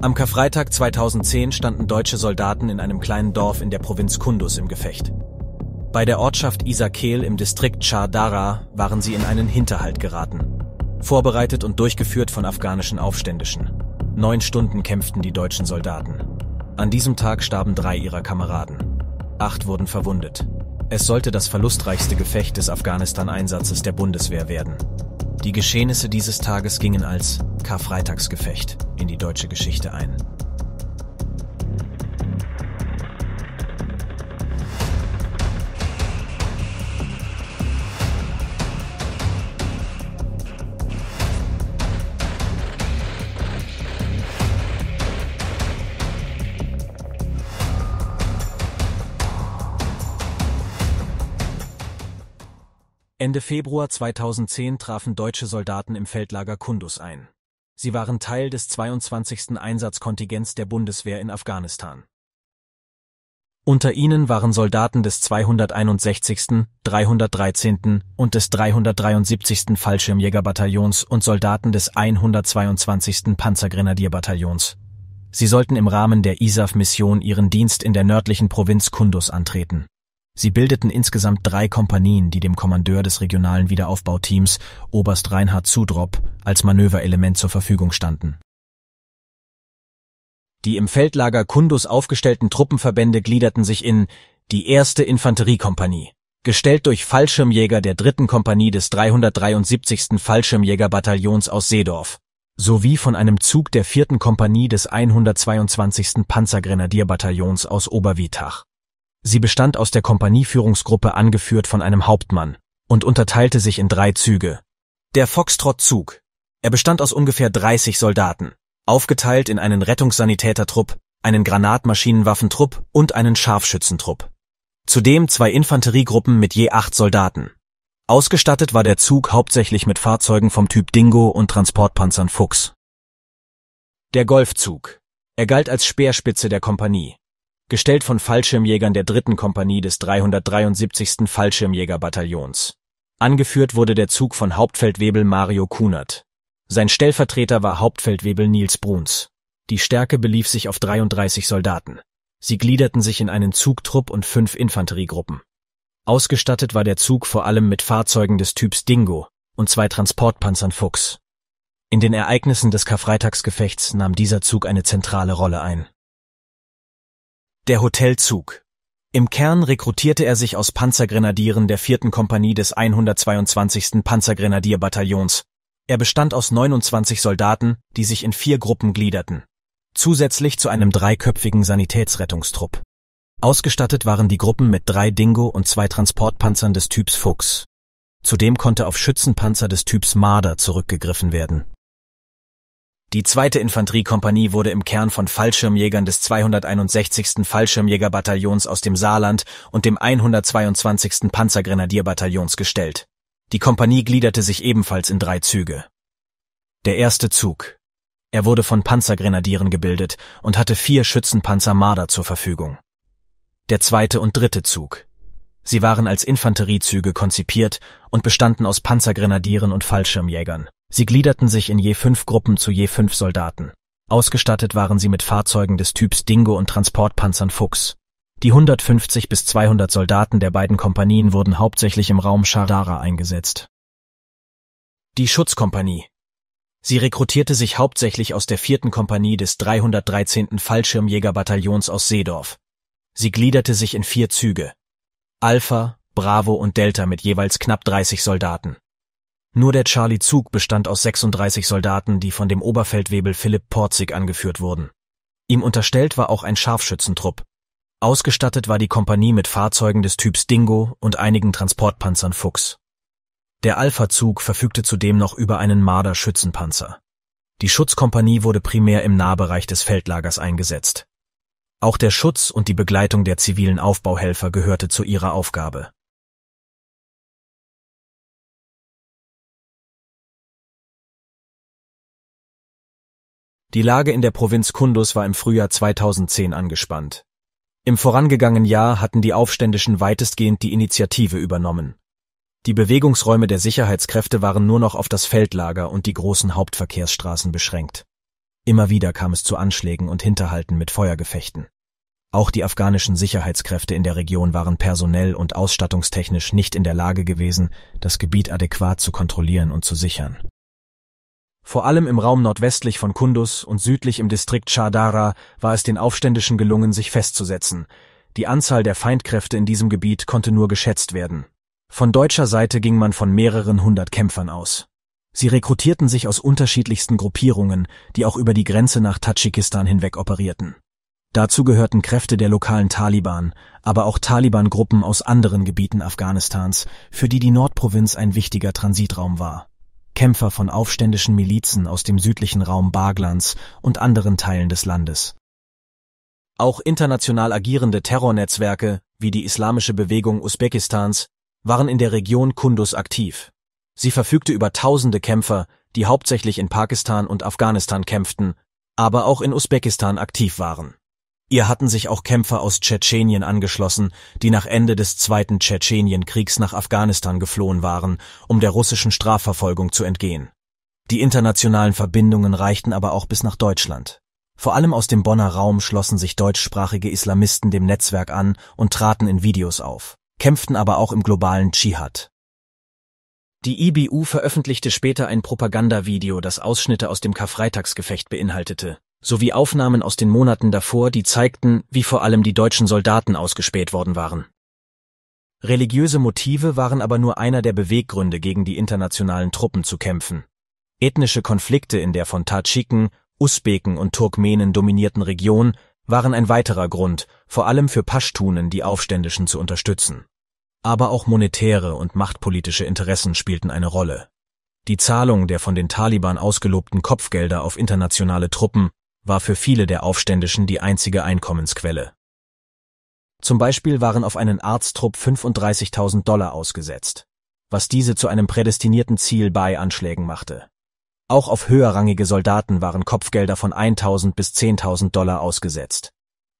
Am Karfreitag 2010 standen deutsche Soldaten in einem kleinen Dorf in der Provinz Kundus im Gefecht. Bei der Ortschaft Isakel im Distrikt Chardara waren sie in einen Hinterhalt geraten. Vorbereitet und durchgeführt von afghanischen Aufständischen. Neun Stunden kämpften die deutschen Soldaten. An diesem Tag starben drei ihrer Kameraden. Acht wurden verwundet. Es sollte das verlustreichste Gefecht des Afghanistan-Einsatzes der Bundeswehr werden. Die Geschehnisse dieses Tages gingen als Karfreitagsgefecht in die deutsche Geschichte ein. Ende Februar 2010 trafen deutsche Soldaten im Feldlager Kundus ein. Sie waren Teil des 22. Einsatzkontingents der Bundeswehr in Afghanistan. Unter ihnen waren Soldaten des 261., 313. und des 373. Fallschirmjägerbataillons und Soldaten des 122. Panzergrenadierbataillons. Sie sollten im Rahmen der ISAF-Mission ihren Dienst in der nördlichen Provinz Kundus antreten Sie bildeten insgesamt drei Kompanien, die dem Kommandeur des regionalen Wiederaufbauteams, Oberst Reinhard Zudrop, als Manöverelement zur Verfügung standen. Die im Feldlager Kundus aufgestellten Truppenverbände gliederten sich in die erste Infanteriekompanie, gestellt durch Fallschirmjäger der dritten Kompanie des 373. Fallschirmjägerbataillons aus Seedorf, sowie von einem Zug der vierten Kompanie des 122. Panzergrenadierbataillons aus Oberwietach. Sie bestand aus der Kompanieführungsgruppe angeführt von einem Hauptmann und unterteilte sich in drei Züge. Der Foxtrott-Zug. Er bestand aus ungefähr 30 Soldaten, aufgeteilt in einen Rettungssanitätertrupp, einen Granatmaschinenwaffentrupp und einen Scharfschützentrupp. Zudem zwei Infanteriegruppen mit je acht Soldaten. Ausgestattet war der Zug hauptsächlich mit Fahrzeugen vom Typ Dingo und Transportpanzern Fuchs. Der Golfzug. Er galt als Speerspitze der Kompanie gestellt von Fallschirmjägern der dritten Kompanie des 373. Fallschirmjägerbataillons. Angeführt wurde der Zug von Hauptfeldwebel Mario Kunert. Sein Stellvertreter war Hauptfeldwebel Nils Bruns. Die Stärke belief sich auf 33 Soldaten. Sie gliederten sich in einen Zugtrupp und fünf Infanteriegruppen. Ausgestattet war der Zug vor allem mit Fahrzeugen des Typs Dingo und zwei Transportpanzern Fuchs. In den Ereignissen des Karfreitagsgefechts nahm dieser Zug eine zentrale Rolle ein der Hotelzug. Im Kern rekrutierte er sich aus Panzergrenadieren der vierten Kompanie des 122. Panzergrenadierbataillons. Er bestand aus 29 Soldaten, die sich in vier Gruppen gliederten. Zusätzlich zu einem dreiköpfigen Sanitätsrettungstrupp. Ausgestattet waren die Gruppen mit drei Dingo und zwei Transportpanzern des Typs Fuchs. Zudem konnte auf Schützenpanzer des Typs Marder zurückgegriffen werden die zweite Infanteriekompanie wurde im Kern von Fallschirmjägern des 261. Fallschirmjägerbataillons aus dem Saarland und dem 122. Panzergrenadierbataillons gestellt. Die Kompanie gliederte sich ebenfalls in drei Züge. Der erste Zug. Er wurde von Panzergrenadieren gebildet und hatte vier Schützenpanzer Marder zur Verfügung. Der zweite und dritte Zug. Sie waren als Infanteriezüge konzipiert und bestanden aus Panzergrenadieren und Fallschirmjägern. Sie gliederten sich in je fünf Gruppen zu je fünf Soldaten. Ausgestattet waren sie mit Fahrzeugen des Typs Dingo und Transportpanzern Fuchs. Die 150 bis 200 Soldaten der beiden Kompanien wurden hauptsächlich im Raum Shardara eingesetzt. Die Schutzkompanie. Sie rekrutierte sich hauptsächlich aus der vierten Kompanie des 313. Fallschirmjägerbataillons aus Seedorf. Sie gliederte sich in vier Züge. Alpha, Bravo und Delta mit jeweils knapp 30 Soldaten. Nur der Charlie Zug bestand aus 36 Soldaten, die von dem Oberfeldwebel Philipp Porzig angeführt wurden. Ihm unterstellt war auch ein Scharfschützentrupp. Ausgestattet war die Kompanie mit Fahrzeugen des Typs Dingo und einigen Transportpanzern Fuchs. Der Alpha-Zug verfügte zudem noch über einen Marder-Schützenpanzer. Die Schutzkompanie wurde primär im Nahbereich des Feldlagers eingesetzt. Auch der Schutz und die Begleitung der zivilen Aufbauhelfer gehörte zu ihrer Aufgabe. Die Lage in der Provinz Kundus war im Frühjahr 2010 angespannt. Im vorangegangenen Jahr hatten die Aufständischen weitestgehend die Initiative übernommen. Die Bewegungsräume der Sicherheitskräfte waren nur noch auf das Feldlager und die großen Hauptverkehrsstraßen beschränkt. Immer wieder kam es zu Anschlägen und Hinterhalten mit Feuergefechten. Auch die afghanischen Sicherheitskräfte in der Region waren personell und ausstattungstechnisch nicht in der Lage gewesen, das Gebiet adäquat zu kontrollieren und zu sichern vor allem im Raum nordwestlich von Kundus und südlich im Distrikt Chardara war es den Aufständischen gelungen, sich festzusetzen. Die Anzahl der Feindkräfte in diesem Gebiet konnte nur geschätzt werden. Von deutscher Seite ging man von mehreren hundert Kämpfern aus. Sie rekrutierten sich aus unterschiedlichsten Gruppierungen, die auch über die Grenze nach Tadschikistan hinweg operierten. Dazu gehörten Kräfte der lokalen Taliban, aber auch Taliban-Gruppen aus anderen Gebieten Afghanistans, für die die Nordprovinz ein wichtiger Transitraum war Kämpfer von aufständischen Milizen aus dem südlichen Raum Baglands und anderen Teilen des Landes. Auch international agierende Terrornetzwerke, wie die Islamische Bewegung Usbekistans, waren in der Region Kundus aktiv. Sie verfügte über tausende Kämpfer, die hauptsächlich in Pakistan und Afghanistan kämpften, aber auch in Usbekistan aktiv waren Ihr hatten sich auch Kämpfer aus Tschetschenien angeschlossen, die nach Ende des Zweiten Tschetschenienkriegs nach Afghanistan geflohen waren, um der russischen Strafverfolgung zu entgehen. Die internationalen Verbindungen reichten aber auch bis nach Deutschland. Vor allem aus dem Bonner Raum schlossen sich deutschsprachige Islamisten dem Netzwerk an und traten in Videos auf, kämpften aber auch im globalen Dschihad. Die IBU veröffentlichte später ein Propagandavideo, das Ausschnitte aus dem Karfreitagsgefecht beinhaltete sowie Aufnahmen aus den Monaten davor, die zeigten, wie vor allem die deutschen Soldaten ausgespäht worden waren. Religiöse Motive waren aber nur einer der Beweggründe, gegen die internationalen Truppen zu kämpfen. Ethnische Konflikte in der von Tatschiken, Usbeken und Turkmenen dominierten Region waren ein weiterer Grund, vor allem für Paschtunen die Aufständischen zu unterstützen. Aber auch monetäre und machtpolitische Interessen spielten eine Rolle. Die Zahlung der von den Taliban ausgelobten Kopfgelder auf internationale Truppen war für viele der Aufständischen die einzige Einkommensquelle. Zum Beispiel waren auf einen Arzttrupp 35.000 Dollar ausgesetzt, was diese zu einem prädestinierten Ziel bei Anschlägen machte. Auch auf höherrangige Soldaten waren Kopfgelder von 1.000 bis 10.000 Dollar ausgesetzt.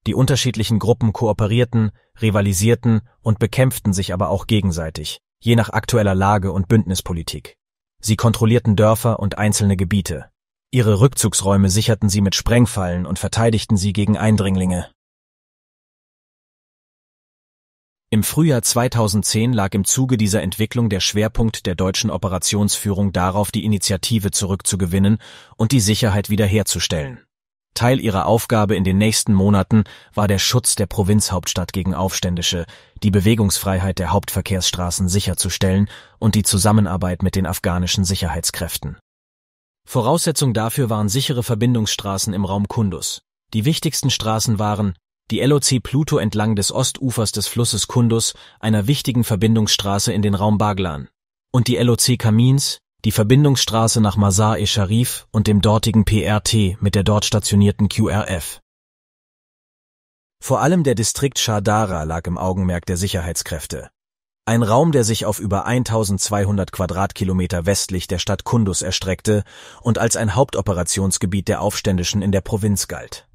Die unterschiedlichen Gruppen kooperierten, rivalisierten und bekämpften sich aber auch gegenseitig, je nach aktueller Lage und Bündnispolitik. Sie kontrollierten Dörfer und einzelne Gebiete. Ihre Rückzugsräume sicherten sie mit Sprengfallen und verteidigten sie gegen Eindringlinge. Im Frühjahr 2010 lag im Zuge dieser Entwicklung der Schwerpunkt der deutschen Operationsführung darauf, die Initiative zurückzugewinnen und die Sicherheit wiederherzustellen. Teil ihrer Aufgabe in den nächsten Monaten war der Schutz der Provinzhauptstadt gegen Aufständische, die Bewegungsfreiheit der Hauptverkehrsstraßen sicherzustellen und die Zusammenarbeit mit den afghanischen Sicherheitskräften Voraussetzung dafür waren sichere Verbindungsstraßen im Raum Kundus. Die wichtigsten Straßen waren die LOC Pluto entlang des Ostufers des Flusses Kundus, einer wichtigen Verbindungsstraße in den Raum Baglan, und die LOC Kamins, die Verbindungsstraße nach Mazar-e Sharif und dem dortigen PRT mit der dort stationierten QRF. Vor allem der Distrikt Shardara lag im Augenmerk der Sicherheitskräfte. Ein Raum, der sich auf über 1200 Quadratkilometer westlich der Stadt Kundus erstreckte und als ein Hauptoperationsgebiet der Aufständischen in der Provinz galt.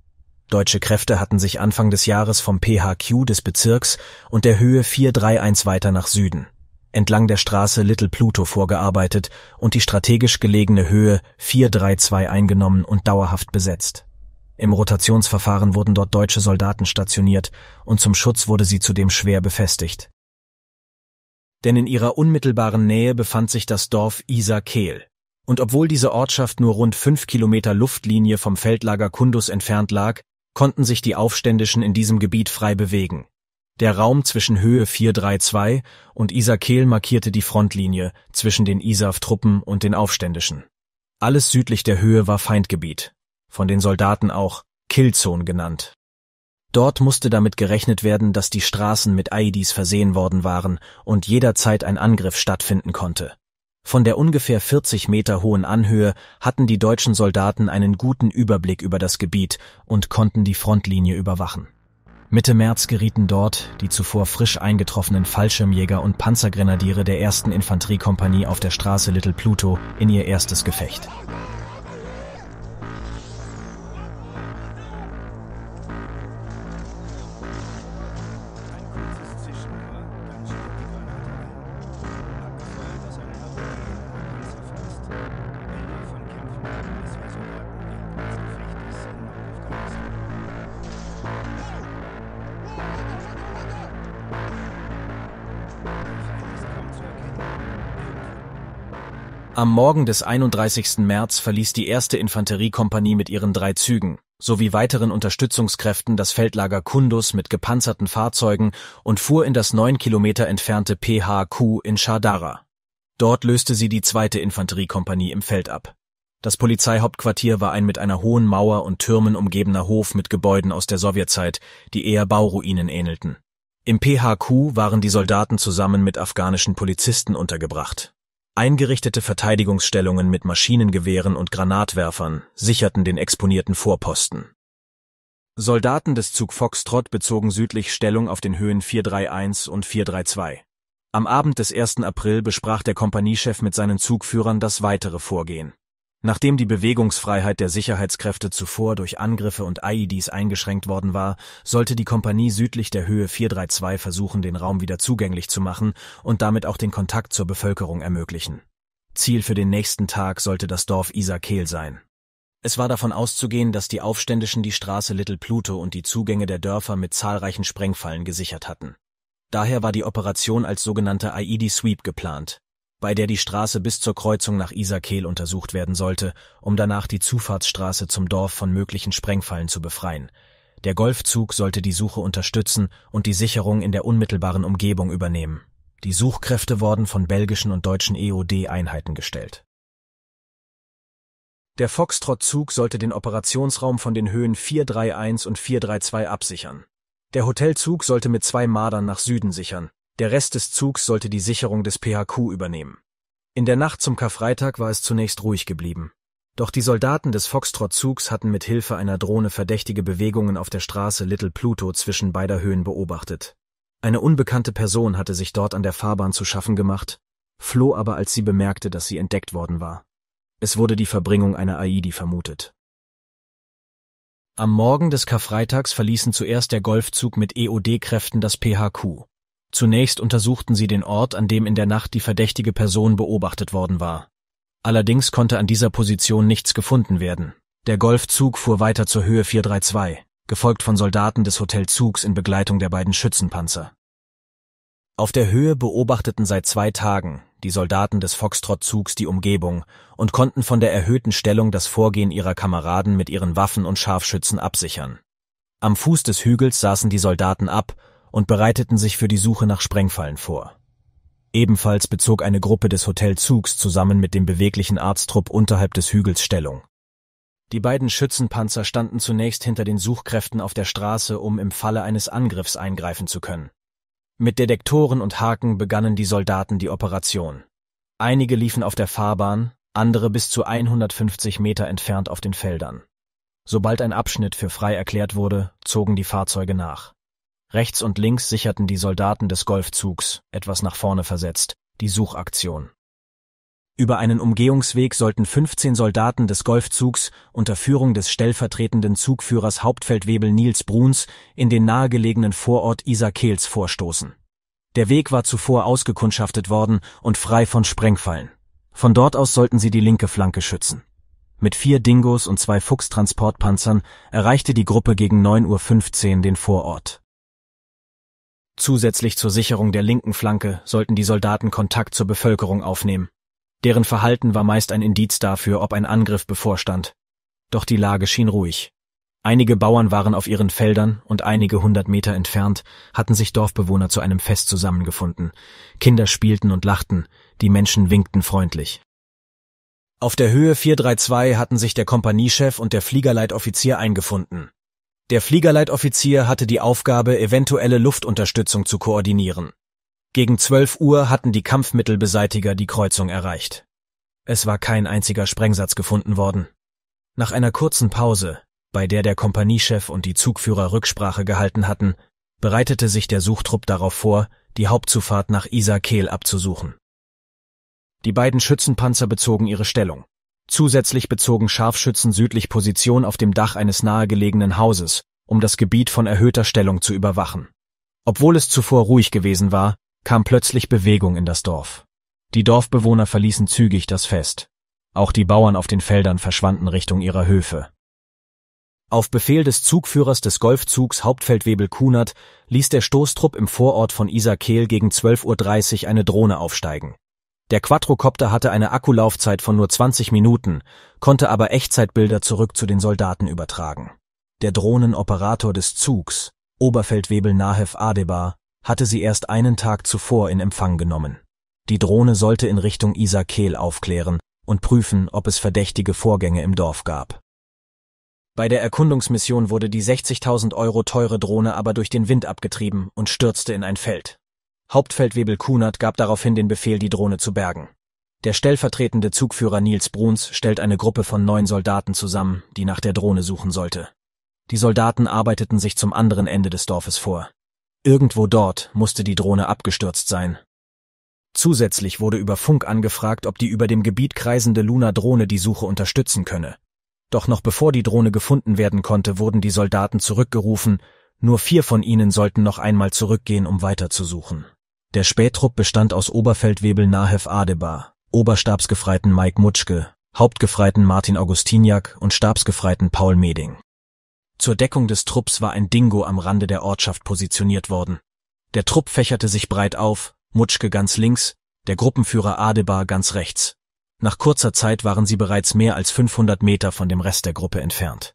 Deutsche Kräfte hatten sich Anfang des Jahres vom PHQ des Bezirks und der Höhe 431 weiter nach Süden, entlang der Straße Little Pluto vorgearbeitet und die strategisch gelegene Höhe 432 eingenommen und dauerhaft besetzt. Im Rotationsverfahren wurden dort deutsche Soldaten stationiert und zum Schutz wurde sie zudem schwer befestigt denn in ihrer unmittelbaren Nähe befand sich das Dorf Isar-Kehl. Und obwohl diese Ortschaft nur rund fünf Kilometer Luftlinie vom Feldlager Kundus entfernt lag, konnten sich die Aufständischen in diesem Gebiet frei bewegen. Der Raum zwischen Höhe 432 und Isar-Kehl markierte die Frontlinie zwischen den ISAF-Truppen und den Aufständischen. Alles südlich der Höhe war Feindgebiet, von den Soldaten auch Killzone genannt. Dort musste damit gerechnet werden, dass die Straßen mit IEDs versehen worden waren und jederzeit ein Angriff stattfinden konnte. Von der ungefähr 40 Meter hohen Anhöhe hatten die deutschen Soldaten einen guten Überblick über das Gebiet und konnten die Frontlinie überwachen. Mitte März gerieten dort die zuvor frisch eingetroffenen Fallschirmjäger und Panzergrenadiere der ersten Infanteriekompanie auf der Straße Little Pluto in ihr erstes Gefecht. Am Morgen des 31. März verließ die erste Infanteriekompanie mit ihren drei Zügen sowie weiteren Unterstützungskräften das Feldlager Kundus mit gepanzerten Fahrzeugen und fuhr in das neun Kilometer entfernte PHQ in Shadara. Dort löste sie die zweite Infanteriekompanie im Feld ab. Das Polizeihauptquartier war ein mit einer hohen Mauer und Türmen umgebener Hof mit Gebäuden aus der Sowjetzeit, die eher Bauruinen ähnelten. Im PHQ waren die Soldaten zusammen mit afghanischen Polizisten untergebracht. Eingerichtete Verteidigungsstellungen mit Maschinengewehren und Granatwerfern sicherten den exponierten Vorposten. Soldaten des Zug Foxtrott bezogen südlich Stellung auf den Höhen 431 und 432. Am Abend des 1. April besprach der Kompaniechef mit seinen Zugführern das weitere Vorgehen Nachdem die Bewegungsfreiheit der Sicherheitskräfte zuvor durch Angriffe und IEDs eingeschränkt worden war, sollte die Kompanie südlich der Höhe 432 versuchen, den Raum wieder zugänglich zu machen und damit auch den Kontakt zur Bevölkerung ermöglichen. Ziel für den nächsten Tag sollte das Dorf Isakel sein. Es war davon auszugehen, dass die Aufständischen die Straße Little Pluto und die Zugänge der Dörfer mit zahlreichen Sprengfallen gesichert hatten. Daher war die Operation als sogenannte IED-Sweep geplant, bei der die Straße bis zur Kreuzung nach Isakel untersucht werden sollte, um danach die Zufahrtsstraße zum Dorf von möglichen Sprengfallen zu befreien. Der Golfzug sollte die Suche unterstützen und die Sicherung in der unmittelbaren Umgebung übernehmen. Die Suchkräfte wurden von belgischen und deutschen EOD-Einheiten gestellt. Der Foxtrot-Zug sollte den Operationsraum von den Höhen 431 und 432 absichern. Der Hotelzug sollte mit zwei Madern nach Süden sichern, der Rest des Zugs sollte die Sicherung des PHQ übernehmen. In der Nacht zum Karfreitag war es zunächst ruhig geblieben. Doch die Soldaten des Foxtrot-Zugs hatten mit Hilfe einer Drohne verdächtige Bewegungen auf der Straße Little Pluto zwischen beider Höhen beobachtet. Eine unbekannte Person hatte sich dort an der Fahrbahn zu schaffen gemacht, floh aber, als sie bemerkte, dass sie entdeckt worden war. Es wurde die Verbringung einer Aidi vermutet. Am Morgen des Karfreitags verließen zuerst der Golfzug mit EOD-Kräften das PHQ. Zunächst untersuchten sie den Ort, an dem in der Nacht die verdächtige Person beobachtet worden war. Allerdings konnte an dieser Position nichts gefunden werden. Der Golfzug fuhr weiter zur Höhe 432, gefolgt von Soldaten des Hotelzugs in Begleitung der beiden Schützenpanzer. Auf der Höhe beobachteten seit zwei Tagen die Soldaten des foxtrot die Umgebung und konnten von der erhöhten Stellung das Vorgehen ihrer Kameraden mit ihren Waffen und Scharfschützen absichern. Am Fuß des Hügels saßen die Soldaten ab und bereiteten sich für die Suche nach Sprengfallen vor. Ebenfalls bezog eine Gruppe des Hotelzugs zusammen mit dem beweglichen Arztrupp unterhalb des Hügels Stellung. Die beiden Schützenpanzer standen zunächst hinter den Suchkräften auf der Straße, um im Falle eines Angriffs eingreifen zu können. Mit Detektoren und Haken begannen die Soldaten die Operation. Einige liefen auf der Fahrbahn, andere bis zu 150 Meter entfernt auf den Feldern. Sobald ein Abschnitt für frei erklärt wurde, zogen die Fahrzeuge nach. Rechts und links sicherten die Soldaten des Golfzugs, etwas nach vorne versetzt, die Suchaktion. Über einen Umgehungsweg sollten 15 Soldaten des Golfzugs unter Führung des stellvertretenden Zugführers Hauptfeldwebel Nils Bruns in den nahegelegenen Vorort Isakels vorstoßen. Der Weg war zuvor ausgekundschaftet worden und frei von Sprengfallen. Von dort aus sollten sie die linke Flanke schützen. Mit vier Dingos und zwei Fuchstransportpanzern erreichte die Gruppe gegen 9.15 Uhr den Vorort. Zusätzlich zur Sicherung der linken Flanke sollten die Soldaten Kontakt zur Bevölkerung aufnehmen. Deren Verhalten war meist ein Indiz dafür, ob ein Angriff bevorstand. Doch die Lage schien ruhig. Einige Bauern waren auf ihren Feldern und einige hundert Meter entfernt hatten sich Dorfbewohner zu einem Fest zusammengefunden. Kinder spielten und lachten, die Menschen winkten freundlich. Auf der Höhe 432 hatten sich der Kompaniechef und der Fliegerleitoffizier eingefunden. Der Fliegerleitoffizier hatte die Aufgabe, eventuelle Luftunterstützung zu koordinieren. Gegen 12 Uhr hatten die Kampfmittelbeseitiger die Kreuzung erreicht. Es war kein einziger Sprengsatz gefunden worden. Nach einer kurzen Pause, bei der der Kompaniechef und die Zugführer Rücksprache gehalten hatten, bereitete sich der Suchtrupp darauf vor, die Hauptzufahrt nach Isar Kehl abzusuchen. Die beiden Schützenpanzer bezogen ihre Stellung. Zusätzlich bezogen Scharfschützen südlich Position auf dem Dach eines nahegelegenen Hauses, um das Gebiet von erhöhter Stellung zu überwachen. Obwohl es zuvor ruhig gewesen war, kam plötzlich Bewegung in das Dorf. Die Dorfbewohner verließen zügig das Fest. Auch die Bauern auf den Feldern verschwanden Richtung ihrer Höfe. Auf Befehl des Zugführers des Golfzugs Hauptfeldwebel Kunert ließ der Stoßtrupp im Vorort von Isakel gegen 12.30 Uhr eine Drohne aufsteigen. Der Quadrocopter hatte eine Akkulaufzeit von nur 20 Minuten, konnte aber Echtzeitbilder zurück zu den Soldaten übertragen. Der Drohnenoperator des Zugs, Oberfeldwebel Nahef Adebar, hatte sie erst einen Tag zuvor in Empfang genommen. Die Drohne sollte in Richtung Isakel aufklären und prüfen, ob es verdächtige Vorgänge im Dorf gab. Bei der Erkundungsmission wurde die 60.000 Euro teure Drohne aber durch den Wind abgetrieben und stürzte in ein Feld. Hauptfeldwebel Kunert gab daraufhin den Befehl, die Drohne zu bergen. Der stellvertretende Zugführer Nils Bruns stellt eine Gruppe von neun Soldaten zusammen, die nach der Drohne suchen sollte. Die Soldaten arbeiteten sich zum anderen Ende des Dorfes vor. Irgendwo dort musste die Drohne abgestürzt sein. Zusätzlich wurde über Funk angefragt, ob die über dem Gebiet kreisende Luna-Drohne die Suche unterstützen könne. Doch noch bevor die Drohne gefunden werden konnte, wurden die Soldaten zurückgerufen, nur vier von ihnen sollten noch einmal zurückgehen, um weiterzusuchen. Der Spähtrupp bestand aus Oberfeldwebel Nahef Adebar, Oberstabsgefreiten Mike Mutschke, Hauptgefreiten Martin Augustiniak und Stabsgefreiten Paul Meding. Zur Deckung des Trupps war ein Dingo am Rande der Ortschaft positioniert worden. Der Trupp fächerte sich breit auf, Mutschke ganz links, der Gruppenführer Adebar ganz rechts. Nach kurzer Zeit waren sie bereits mehr als 500 Meter von dem Rest der Gruppe entfernt.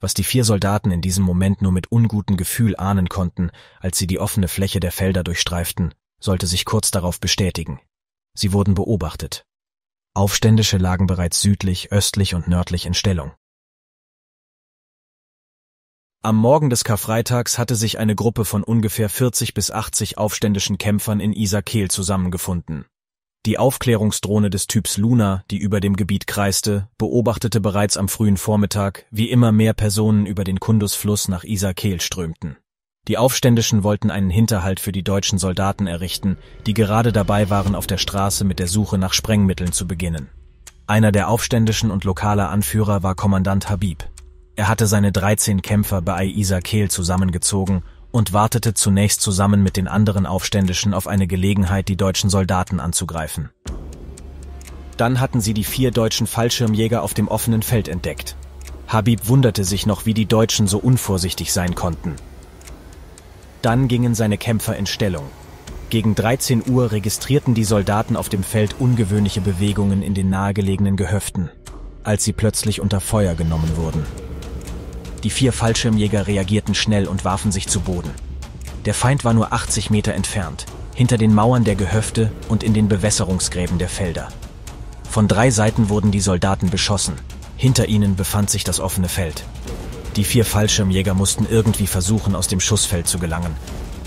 Was die vier Soldaten in diesem Moment nur mit ungutem Gefühl ahnen konnten, als sie die offene Fläche der Felder durchstreiften, sollte sich kurz darauf bestätigen. Sie wurden beobachtet. Aufständische lagen bereits südlich, östlich und nördlich in Stellung. Am Morgen des Karfreitags hatte sich eine Gruppe von ungefähr 40 bis 80 aufständischen Kämpfern in Isar-Kehl zusammengefunden. Die Aufklärungsdrohne des Typs Luna, die über dem Gebiet kreiste, beobachtete bereits am frühen Vormittag, wie immer mehr Personen über den Kundusfluss nach Isar-Kehl strömten. Die Aufständischen wollten einen Hinterhalt für die deutschen Soldaten errichten, die gerade dabei waren, auf der Straße mit der Suche nach Sprengmitteln zu beginnen. Einer der Aufständischen und lokaler Anführer war Kommandant Habib. Er hatte seine 13 Kämpfer bei Isa Kehl zusammengezogen und wartete zunächst zusammen mit den anderen Aufständischen auf eine Gelegenheit, die deutschen Soldaten anzugreifen. Dann hatten sie die vier deutschen Fallschirmjäger auf dem offenen Feld entdeckt. Habib wunderte sich noch, wie die Deutschen so unvorsichtig sein konnten. Dann gingen seine Kämpfer in Stellung. Gegen 13 Uhr registrierten die Soldaten auf dem Feld ungewöhnliche Bewegungen in den nahegelegenen Gehöften, als sie plötzlich unter Feuer genommen wurden. Die vier Fallschirmjäger reagierten schnell und warfen sich zu Boden. Der Feind war nur 80 Meter entfernt, hinter den Mauern der Gehöfte und in den Bewässerungsgräben der Felder. Von drei Seiten wurden die Soldaten beschossen. Hinter ihnen befand sich das offene Feld. Die vier Fallschirmjäger mussten irgendwie versuchen, aus dem Schussfeld zu gelangen.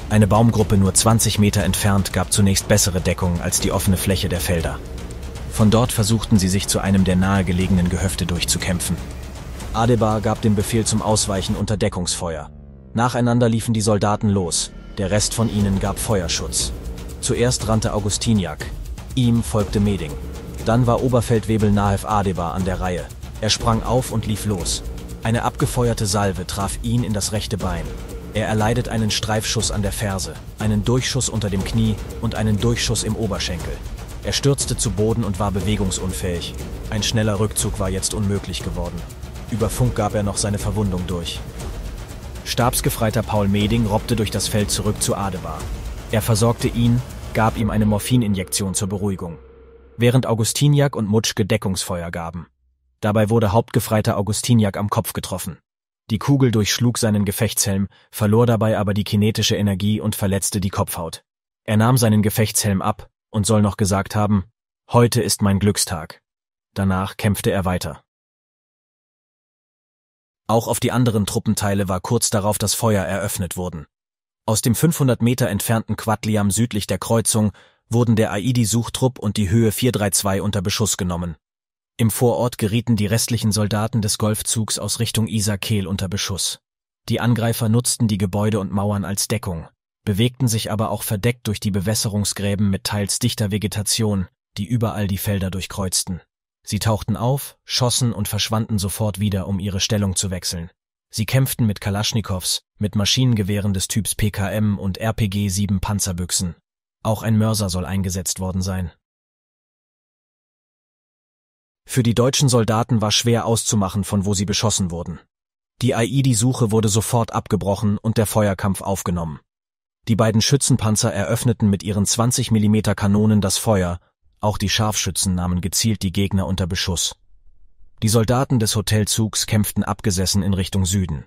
Eine Baumgruppe nur 20 Meter entfernt gab zunächst bessere Deckung als die offene Fläche der Felder. Von dort versuchten sie sich zu einem der nahegelegenen Gehöfte durchzukämpfen. Adebar gab den Befehl zum Ausweichen unter Deckungsfeuer. Nacheinander liefen die Soldaten los, der Rest von ihnen gab Feuerschutz. Zuerst rannte Augustiniak, ihm folgte Meding. Dann war Oberfeldwebel Nahef Adebar an der Reihe. Er sprang auf und lief los. Eine abgefeuerte Salve traf ihn in das rechte Bein. Er erleidet einen Streifschuss an der Ferse, einen Durchschuss unter dem Knie und einen Durchschuss im Oberschenkel. Er stürzte zu Boden und war bewegungsunfähig. Ein schneller Rückzug war jetzt unmöglich geworden. Über Funk gab er noch seine Verwundung durch. Stabsgefreiter Paul Meding robbte durch das Feld zurück zu Adebar. Er versorgte ihn, gab ihm eine Morphininjektion zur Beruhigung, während Augustiniak und Mutschke Deckungsfeuer gaben. Dabei wurde Hauptgefreiter Augustiniak am Kopf getroffen. Die Kugel durchschlug seinen Gefechtshelm, verlor dabei aber die kinetische Energie und verletzte die Kopfhaut. Er nahm seinen Gefechtshelm ab und soll noch gesagt haben, heute ist mein Glückstag. Danach kämpfte er weiter. Auch auf die anderen Truppenteile war kurz darauf das Feuer eröffnet worden. Aus dem 500 Meter entfernten Quadliam südlich der Kreuzung wurden der Aidi-Suchtrupp und die Höhe 432 unter Beschuss genommen. Im Vorort gerieten die restlichen Soldaten des Golfzugs aus Richtung Isar-Kehl unter Beschuss. Die Angreifer nutzten die Gebäude und Mauern als Deckung, bewegten sich aber auch verdeckt durch die Bewässerungsgräben mit teils dichter Vegetation, die überall die Felder durchkreuzten. Sie tauchten auf, schossen und verschwanden sofort wieder, um ihre Stellung zu wechseln. Sie kämpften mit Kalaschnikows, mit Maschinengewehren des Typs PKM und RPG-7 Panzerbüchsen. Auch ein Mörser soll eingesetzt worden sein. Für die deutschen Soldaten war schwer auszumachen, von wo sie beschossen wurden. Die Aidi-Suche wurde sofort abgebrochen und der Feuerkampf aufgenommen. Die beiden Schützenpanzer eröffneten mit ihren 20 mm Kanonen das Feuer, auch die Scharfschützen nahmen gezielt die Gegner unter Beschuss. Die Soldaten des Hotelzugs kämpften abgesessen in Richtung Süden.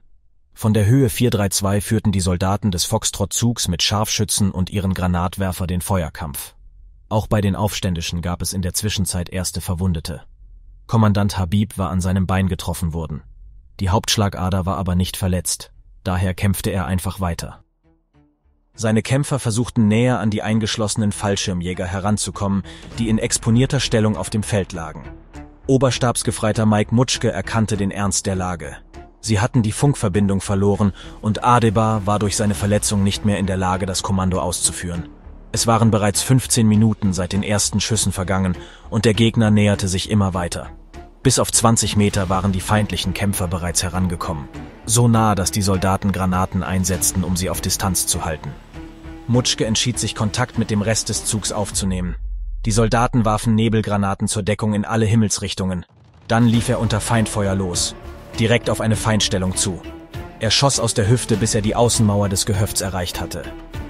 Von der Höhe 432 führten die Soldaten des Foxtrot-Zugs mit Scharfschützen und ihren Granatwerfer den Feuerkampf. Auch bei den Aufständischen gab es in der Zwischenzeit erste Verwundete. Kommandant Habib war an seinem Bein getroffen worden. Die Hauptschlagader war aber nicht verletzt, daher kämpfte er einfach weiter. Seine Kämpfer versuchten näher an die eingeschlossenen Fallschirmjäger heranzukommen, die in exponierter Stellung auf dem Feld lagen. Oberstabsgefreiter Mike Mutschke erkannte den Ernst der Lage. Sie hatten die Funkverbindung verloren und Adebar war durch seine Verletzung nicht mehr in der Lage, das Kommando auszuführen. Es waren bereits 15 Minuten seit den ersten Schüssen vergangen und der Gegner näherte sich immer weiter. Bis auf 20 Meter waren die feindlichen Kämpfer bereits herangekommen. So nah, dass die Soldaten Granaten einsetzten, um sie auf Distanz zu halten. Mutschke entschied sich, Kontakt mit dem Rest des Zugs aufzunehmen. Die Soldaten warfen Nebelgranaten zur Deckung in alle Himmelsrichtungen. Dann lief er unter Feindfeuer los, direkt auf eine Feindstellung zu. Er schoss aus der Hüfte, bis er die Außenmauer des Gehöfts erreicht hatte.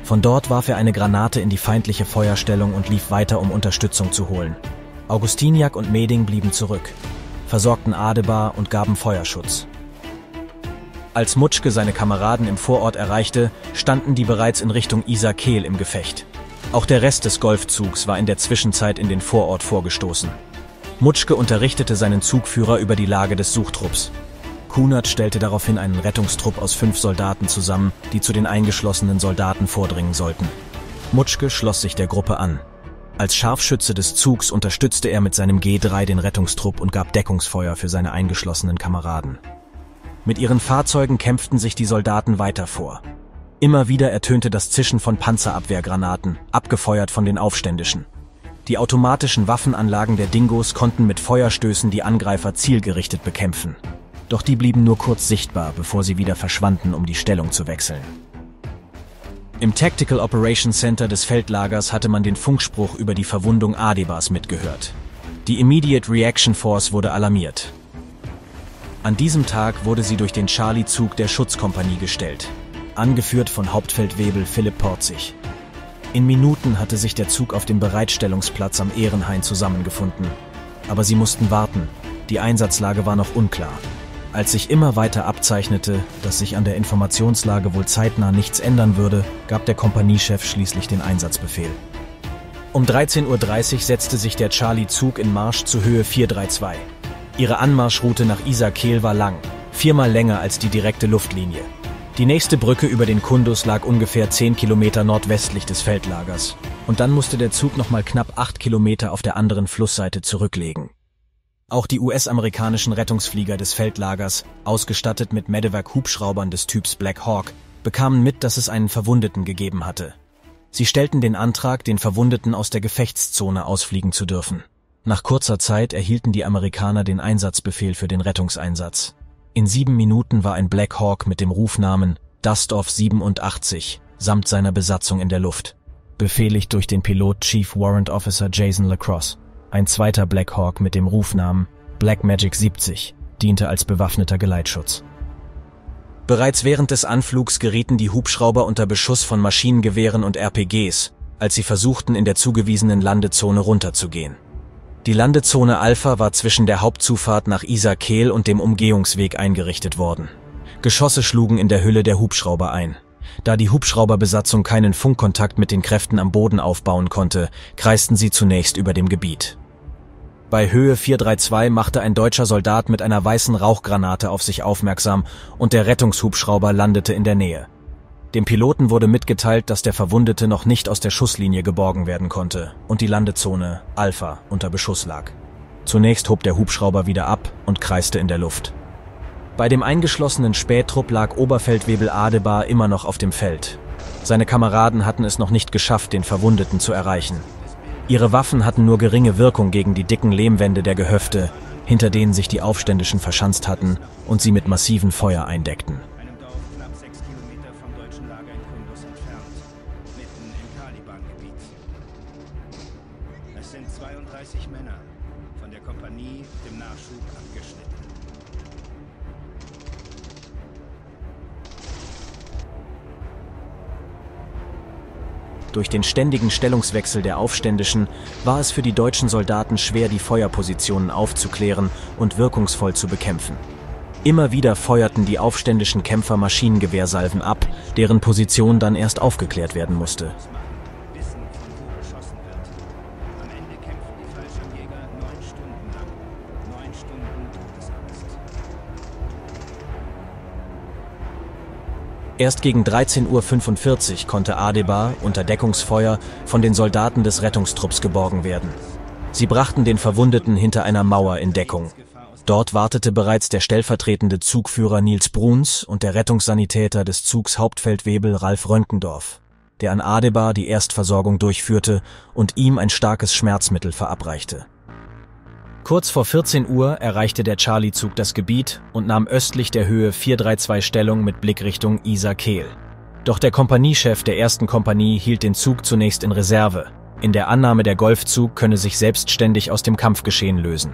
Von dort warf er eine Granate in die feindliche Feuerstellung und lief weiter, um Unterstützung zu holen. Augustiniak und Meding blieben zurück versorgten Adebar und gaben Feuerschutz. Als Mutschke seine Kameraden im Vorort erreichte, standen die bereits in Richtung Isakel im Gefecht. Auch der Rest des Golfzugs war in der Zwischenzeit in den Vorort vorgestoßen. Mutschke unterrichtete seinen Zugführer über die Lage des Suchtrupps. Kunert stellte daraufhin einen Rettungstrupp aus fünf Soldaten zusammen, die zu den eingeschlossenen Soldaten vordringen sollten. Mutschke schloss sich der Gruppe an. Als Scharfschütze des Zugs unterstützte er mit seinem G3 den Rettungstrupp und gab Deckungsfeuer für seine eingeschlossenen Kameraden. Mit ihren Fahrzeugen kämpften sich die Soldaten weiter vor. Immer wieder ertönte das Zischen von Panzerabwehrgranaten, abgefeuert von den Aufständischen. Die automatischen Waffenanlagen der Dingos konnten mit Feuerstößen die Angreifer zielgerichtet bekämpfen. Doch die blieben nur kurz sichtbar, bevor sie wieder verschwanden, um die Stellung zu wechseln. Im Tactical Operations Center des Feldlagers hatte man den Funkspruch über die Verwundung Adebas mitgehört. Die Immediate Reaction Force wurde alarmiert. An diesem Tag wurde sie durch den Charlie-Zug der Schutzkompanie gestellt, angeführt von Hauptfeldwebel Philipp Porzig. In Minuten hatte sich der Zug auf dem Bereitstellungsplatz am Ehrenhain zusammengefunden. Aber sie mussten warten. Die Einsatzlage war noch unklar. Als sich immer weiter abzeichnete, dass sich an der Informationslage wohl zeitnah nichts ändern würde, gab der Kompaniechef schließlich den Einsatzbefehl. Um 13.30 Uhr setzte sich der Charlie-Zug in Marsch zur Höhe 432. Ihre Anmarschroute nach Isarkehl war lang, viermal länger als die direkte Luftlinie. Die nächste Brücke über den Kundus lag ungefähr 10 Kilometer nordwestlich des Feldlagers. Und dann musste der Zug nochmal knapp 8 Kilometer auf der anderen Flussseite zurücklegen. Auch die US-amerikanischen Rettungsflieger des Feldlagers, ausgestattet mit Medevac-Hubschraubern des Typs Black Hawk, bekamen mit, dass es einen Verwundeten gegeben hatte. Sie stellten den Antrag, den Verwundeten aus der Gefechtszone ausfliegen zu dürfen. Nach kurzer Zeit erhielten die Amerikaner den Einsatzbefehl für den Rettungseinsatz. In sieben Minuten war ein Black Hawk mit dem Rufnamen Dust Dustov 87 samt seiner Besatzung in der Luft, befehligt durch den Pilot Chief Warrant Officer Jason LaCrosse. Ein zweiter Black Hawk mit dem Rufnamen Black Magic 70 diente als bewaffneter Geleitschutz. Bereits während des Anflugs gerieten die Hubschrauber unter Beschuss von Maschinengewehren und RPGs, als sie versuchten, in der zugewiesenen Landezone runterzugehen. Die Landezone Alpha war zwischen der Hauptzufahrt nach Isakel und dem Umgehungsweg eingerichtet worden. Geschosse schlugen in der Hülle der Hubschrauber ein. Da die Hubschrauberbesatzung keinen Funkkontakt mit den Kräften am Boden aufbauen konnte, kreisten sie zunächst über dem Gebiet. Bei Höhe 432 machte ein deutscher Soldat mit einer weißen Rauchgranate auf sich aufmerksam und der Rettungshubschrauber landete in der Nähe. Dem Piloten wurde mitgeteilt, dass der Verwundete noch nicht aus der Schusslinie geborgen werden konnte und die Landezone Alpha unter Beschuss lag. Zunächst hob der Hubschrauber wieder ab und kreiste in der Luft. Bei dem eingeschlossenen Spähtrupp lag Oberfeldwebel Adebar immer noch auf dem Feld. Seine Kameraden hatten es noch nicht geschafft, den Verwundeten zu erreichen. Ihre Waffen hatten nur geringe Wirkung gegen die dicken Lehmwände der Gehöfte, hinter denen sich die Aufständischen verschanzt hatten und sie mit massiven Feuer eindeckten. Es sind 32 Männer von der Kompanie dem Nachschub abgeschnitten. Durch den ständigen Stellungswechsel der Aufständischen war es für die deutschen Soldaten schwer, die Feuerpositionen aufzuklären und wirkungsvoll zu bekämpfen. Immer wieder feuerten die aufständischen Kämpfer Maschinengewehrsalven ab, deren Position dann erst aufgeklärt werden musste. Erst gegen 13.45 Uhr konnte Adebar unter Deckungsfeuer von den Soldaten des Rettungstrupps geborgen werden. Sie brachten den Verwundeten hinter einer Mauer in Deckung. Dort wartete bereits der stellvertretende Zugführer Nils Bruns und der Rettungssanitäter des Zugs Hauptfeldwebel Ralf Röntgendorf, der an Adebar die Erstversorgung durchführte und ihm ein starkes Schmerzmittel verabreichte. Kurz vor 14 Uhr erreichte der Charlie-Zug das Gebiet und nahm östlich der Höhe 432 Stellung mit Blickrichtung Isar-Kehl. Doch der Kompaniechef der ersten Kompanie hielt den Zug zunächst in Reserve, in der Annahme, der Golfzug könne sich selbstständig aus dem Kampfgeschehen lösen.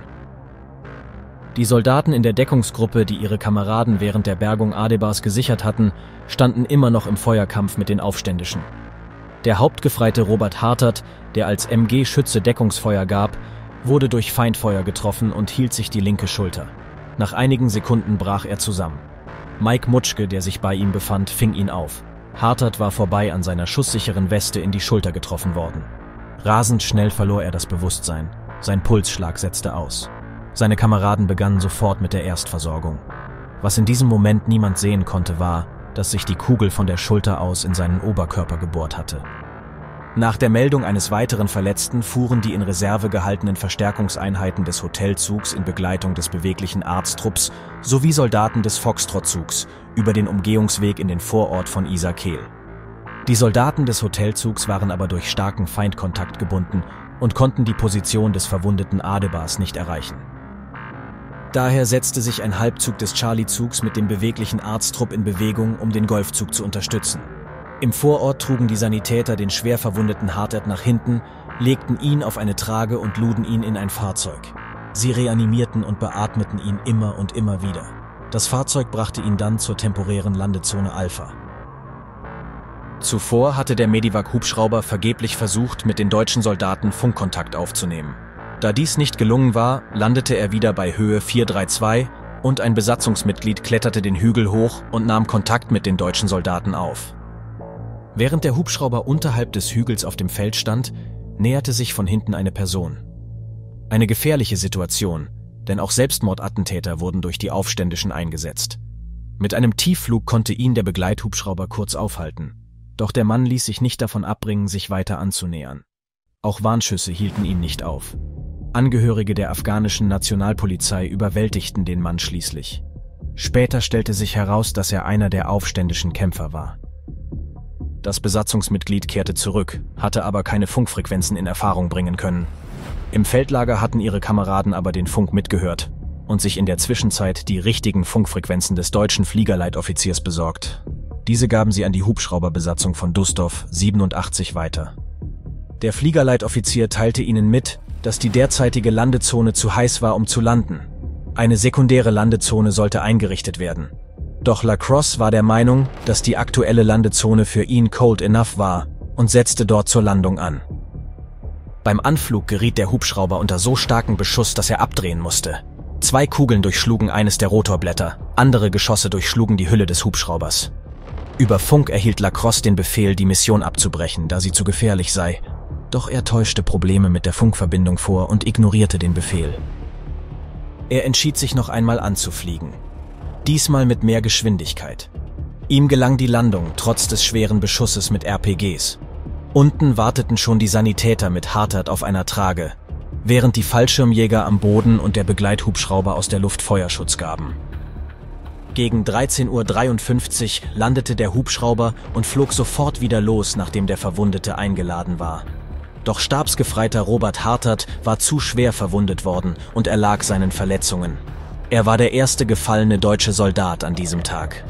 Die Soldaten in der Deckungsgruppe, die ihre Kameraden während der Bergung Adebars gesichert hatten, standen immer noch im Feuerkampf mit den Aufständischen. Der Hauptgefreite Robert Hartert, der als MG-Schütze Deckungsfeuer gab, wurde durch Feindfeuer getroffen und hielt sich die linke Schulter. Nach einigen Sekunden brach er zusammen. Mike Mutschke, der sich bei ihm befand, fing ihn auf. Hartert war vorbei an seiner schusssicheren Weste in die Schulter getroffen worden. Rasend schnell verlor er das Bewusstsein. Sein Pulsschlag setzte aus. Seine Kameraden begannen sofort mit der Erstversorgung. Was in diesem Moment niemand sehen konnte, war, dass sich die Kugel von der Schulter aus in seinen Oberkörper gebohrt hatte. Nach der Meldung eines weiteren Verletzten fuhren die in Reserve gehaltenen Verstärkungseinheiten des Hotelzugs in Begleitung des beweglichen Arzttrupps sowie Soldaten des Foxtrotzugs über den Umgehungsweg in den Vorort von Isakil. Die Soldaten des Hotelzugs waren aber durch starken Feindkontakt gebunden und konnten die Position des verwundeten Adebars nicht erreichen. Daher setzte sich ein Halbzug des Charlie-Zugs mit dem beweglichen Arzttrupp in Bewegung, um den Golfzug zu unterstützen. Im Vorort trugen die Sanitäter den schwer verwundeten Hartert nach hinten, legten ihn auf eine Trage und luden ihn in ein Fahrzeug. Sie reanimierten und beatmeten ihn immer und immer wieder. Das Fahrzeug brachte ihn dann zur temporären Landezone Alpha. Zuvor hatte der Medivac-Hubschrauber vergeblich versucht, mit den deutschen Soldaten Funkkontakt aufzunehmen. Da dies nicht gelungen war, landete er wieder bei Höhe 432 und ein Besatzungsmitglied kletterte den Hügel hoch und nahm Kontakt mit den deutschen Soldaten auf. Während der Hubschrauber unterhalb des Hügels auf dem Feld stand, näherte sich von hinten eine Person. Eine gefährliche Situation, denn auch Selbstmordattentäter wurden durch die Aufständischen eingesetzt. Mit einem Tiefflug konnte ihn der Begleithubschrauber kurz aufhalten, doch der Mann ließ sich nicht davon abbringen, sich weiter anzunähern. Auch Warnschüsse hielten ihn nicht auf. Angehörige der afghanischen Nationalpolizei überwältigten den Mann schließlich. Später stellte sich heraus, dass er einer der aufständischen Kämpfer war. Das Besatzungsmitglied kehrte zurück, hatte aber keine Funkfrequenzen in Erfahrung bringen können. Im Feldlager hatten ihre Kameraden aber den Funk mitgehört und sich in der Zwischenzeit die richtigen Funkfrequenzen des deutschen Fliegerleitoffiziers besorgt. Diese gaben sie an die Hubschrauberbesatzung von Dustov 87 weiter. Der Fliegerleitoffizier teilte ihnen mit, dass die derzeitige Landezone zu heiß war, um zu landen. Eine sekundäre Landezone sollte eingerichtet werden, doch Lacrosse war der Meinung, dass die aktuelle Landezone für ihn cold enough war und setzte dort zur Landung an. Beim Anflug geriet der Hubschrauber unter so starken Beschuss, dass er abdrehen musste. Zwei Kugeln durchschlugen eines der Rotorblätter, andere Geschosse durchschlugen die Hülle des Hubschraubers. Über Funk erhielt Lacrosse den Befehl, die Mission abzubrechen, da sie zu gefährlich sei. Doch er täuschte Probleme mit der Funkverbindung vor und ignorierte den Befehl. Er entschied sich noch einmal anzufliegen, diesmal mit mehr Geschwindigkeit. Ihm gelang die Landung trotz des schweren Beschusses mit RPGs. Unten warteten schon die Sanitäter mit Hartert auf einer Trage, während die Fallschirmjäger am Boden und der Begleithubschrauber aus der Luft Feuerschutz gaben. Gegen 13.53 Uhr landete der Hubschrauber und flog sofort wieder los, nachdem der Verwundete eingeladen war. Doch Stabsgefreiter Robert Hartert war zu schwer verwundet worden und erlag seinen Verletzungen. Er war der erste gefallene deutsche Soldat an diesem Tag.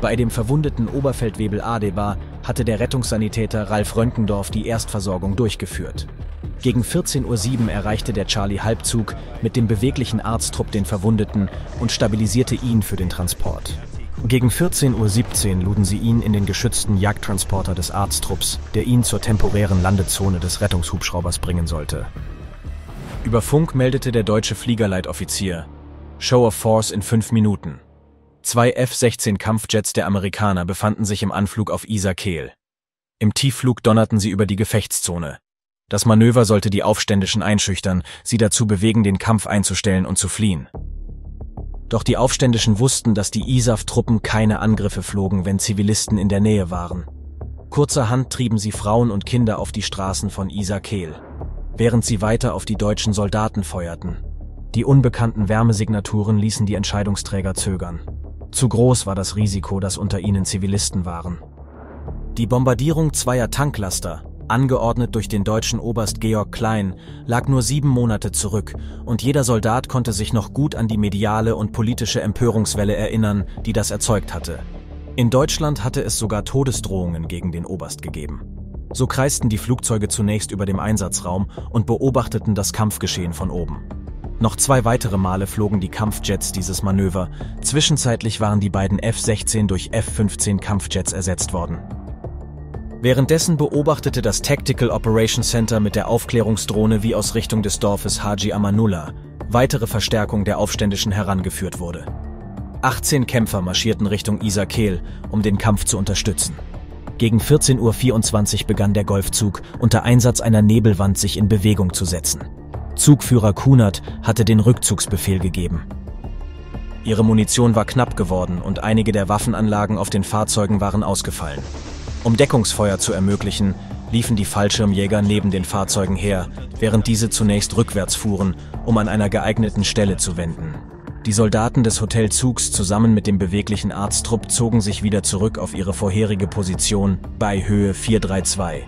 Bei dem verwundeten Oberfeldwebel Adebar hatte der Rettungssanitäter Ralf Röntgendorf die Erstversorgung durchgeführt. Gegen 14.07 Uhr erreichte der Charlie Halbzug mit dem beweglichen Arzttrupp den Verwundeten und stabilisierte ihn für den Transport. Gegen 14.17 Uhr luden sie ihn in den geschützten Jagdtransporter des Arzttrupps, der ihn zur temporären Landezone des Rettungshubschraubers bringen sollte. Über Funk meldete der deutsche Fliegerleitoffizier Show of Force in fünf Minuten. Zwei F-16 Kampfjets der Amerikaner befanden sich im Anflug auf Isar Kehl. Im Tiefflug donnerten sie über die Gefechtszone. Das Manöver sollte die Aufständischen einschüchtern, sie dazu bewegen, den Kampf einzustellen und zu fliehen. Doch die Aufständischen wussten, dass die ISAF-Truppen keine Angriffe flogen, wenn Zivilisten in der Nähe waren. Kurzerhand trieben sie Frauen und Kinder auf die Straßen von Isar Kehl während sie weiter auf die deutschen Soldaten feuerten. Die unbekannten Wärmesignaturen ließen die Entscheidungsträger zögern. Zu groß war das Risiko, dass unter ihnen Zivilisten waren. Die Bombardierung zweier Tanklaster, angeordnet durch den deutschen Oberst Georg Klein, lag nur sieben Monate zurück und jeder Soldat konnte sich noch gut an die mediale und politische Empörungswelle erinnern, die das erzeugt hatte. In Deutschland hatte es sogar Todesdrohungen gegen den Oberst gegeben. So kreisten die Flugzeuge zunächst über dem Einsatzraum und beobachteten das Kampfgeschehen von oben. Noch zwei weitere Male flogen die Kampfjets dieses Manöver. Zwischenzeitlich waren die beiden F-16 durch F-15 Kampfjets ersetzt worden. Währenddessen beobachtete das Tactical Operations Center mit der Aufklärungsdrohne, wie aus Richtung des Dorfes Haji Amanullah weitere Verstärkung der Aufständischen herangeführt wurde. 18 Kämpfer marschierten Richtung Isakil, um den Kampf zu unterstützen. Gegen 14.24 Uhr begann der Golfzug unter Einsatz einer Nebelwand sich in Bewegung zu setzen. Zugführer Kunert hatte den Rückzugsbefehl gegeben. Ihre Munition war knapp geworden und einige der Waffenanlagen auf den Fahrzeugen waren ausgefallen. Um Deckungsfeuer zu ermöglichen, liefen die Fallschirmjäger neben den Fahrzeugen her, während diese zunächst rückwärts fuhren, um an einer geeigneten Stelle zu wenden. Die Soldaten des Hotelzugs zusammen mit dem beweglichen Arztrupp zogen sich wieder zurück auf ihre vorherige Position bei Höhe 432.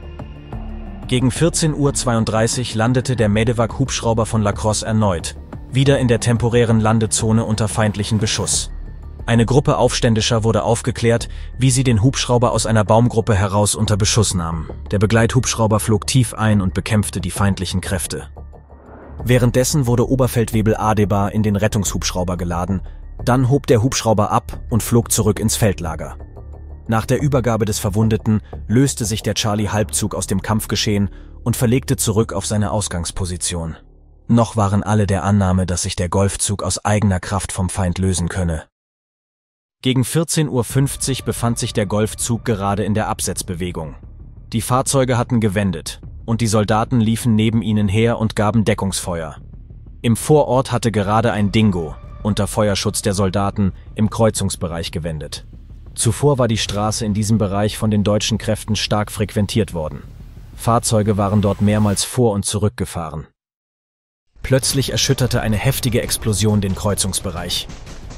Gegen 14.32 Uhr landete der Medevac-Hubschrauber von Lacrosse erneut, wieder in der temporären Landezone unter feindlichen Beschuss. Eine Gruppe Aufständischer wurde aufgeklärt, wie sie den Hubschrauber aus einer Baumgruppe heraus unter Beschuss nahmen. Der Begleithubschrauber flog tief ein und bekämpfte die feindlichen Kräfte. Währenddessen wurde Oberfeldwebel Adebar in den Rettungshubschrauber geladen, dann hob der Hubschrauber ab und flog zurück ins Feldlager. Nach der Übergabe des Verwundeten löste sich der Charlie Halbzug aus dem Kampfgeschehen und verlegte zurück auf seine Ausgangsposition. Noch waren alle der Annahme, dass sich der Golfzug aus eigener Kraft vom Feind lösen könne. Gegen 14.50 Uhr befand sich der Golfzug gerade in der Absetzbewegung. Die Fahrzeuge hatten gewendet, und die Soldaten liefen neben ihnen her und gaben Deckungsfeuer. Im Vorort hatte gerade ein Dingo, unter Feuerschutz der Soldaten, im Kreuzungsbereich gewendet. Zuvor war die Straße in diesem Bereich von den deutschen Kräften stark frequentiert worden. Fahrzeuge waren dort mehrmals vor und zurückgefahren. Plötzlich erschütterte eine heftige Explosion den Kreuzungsbereich.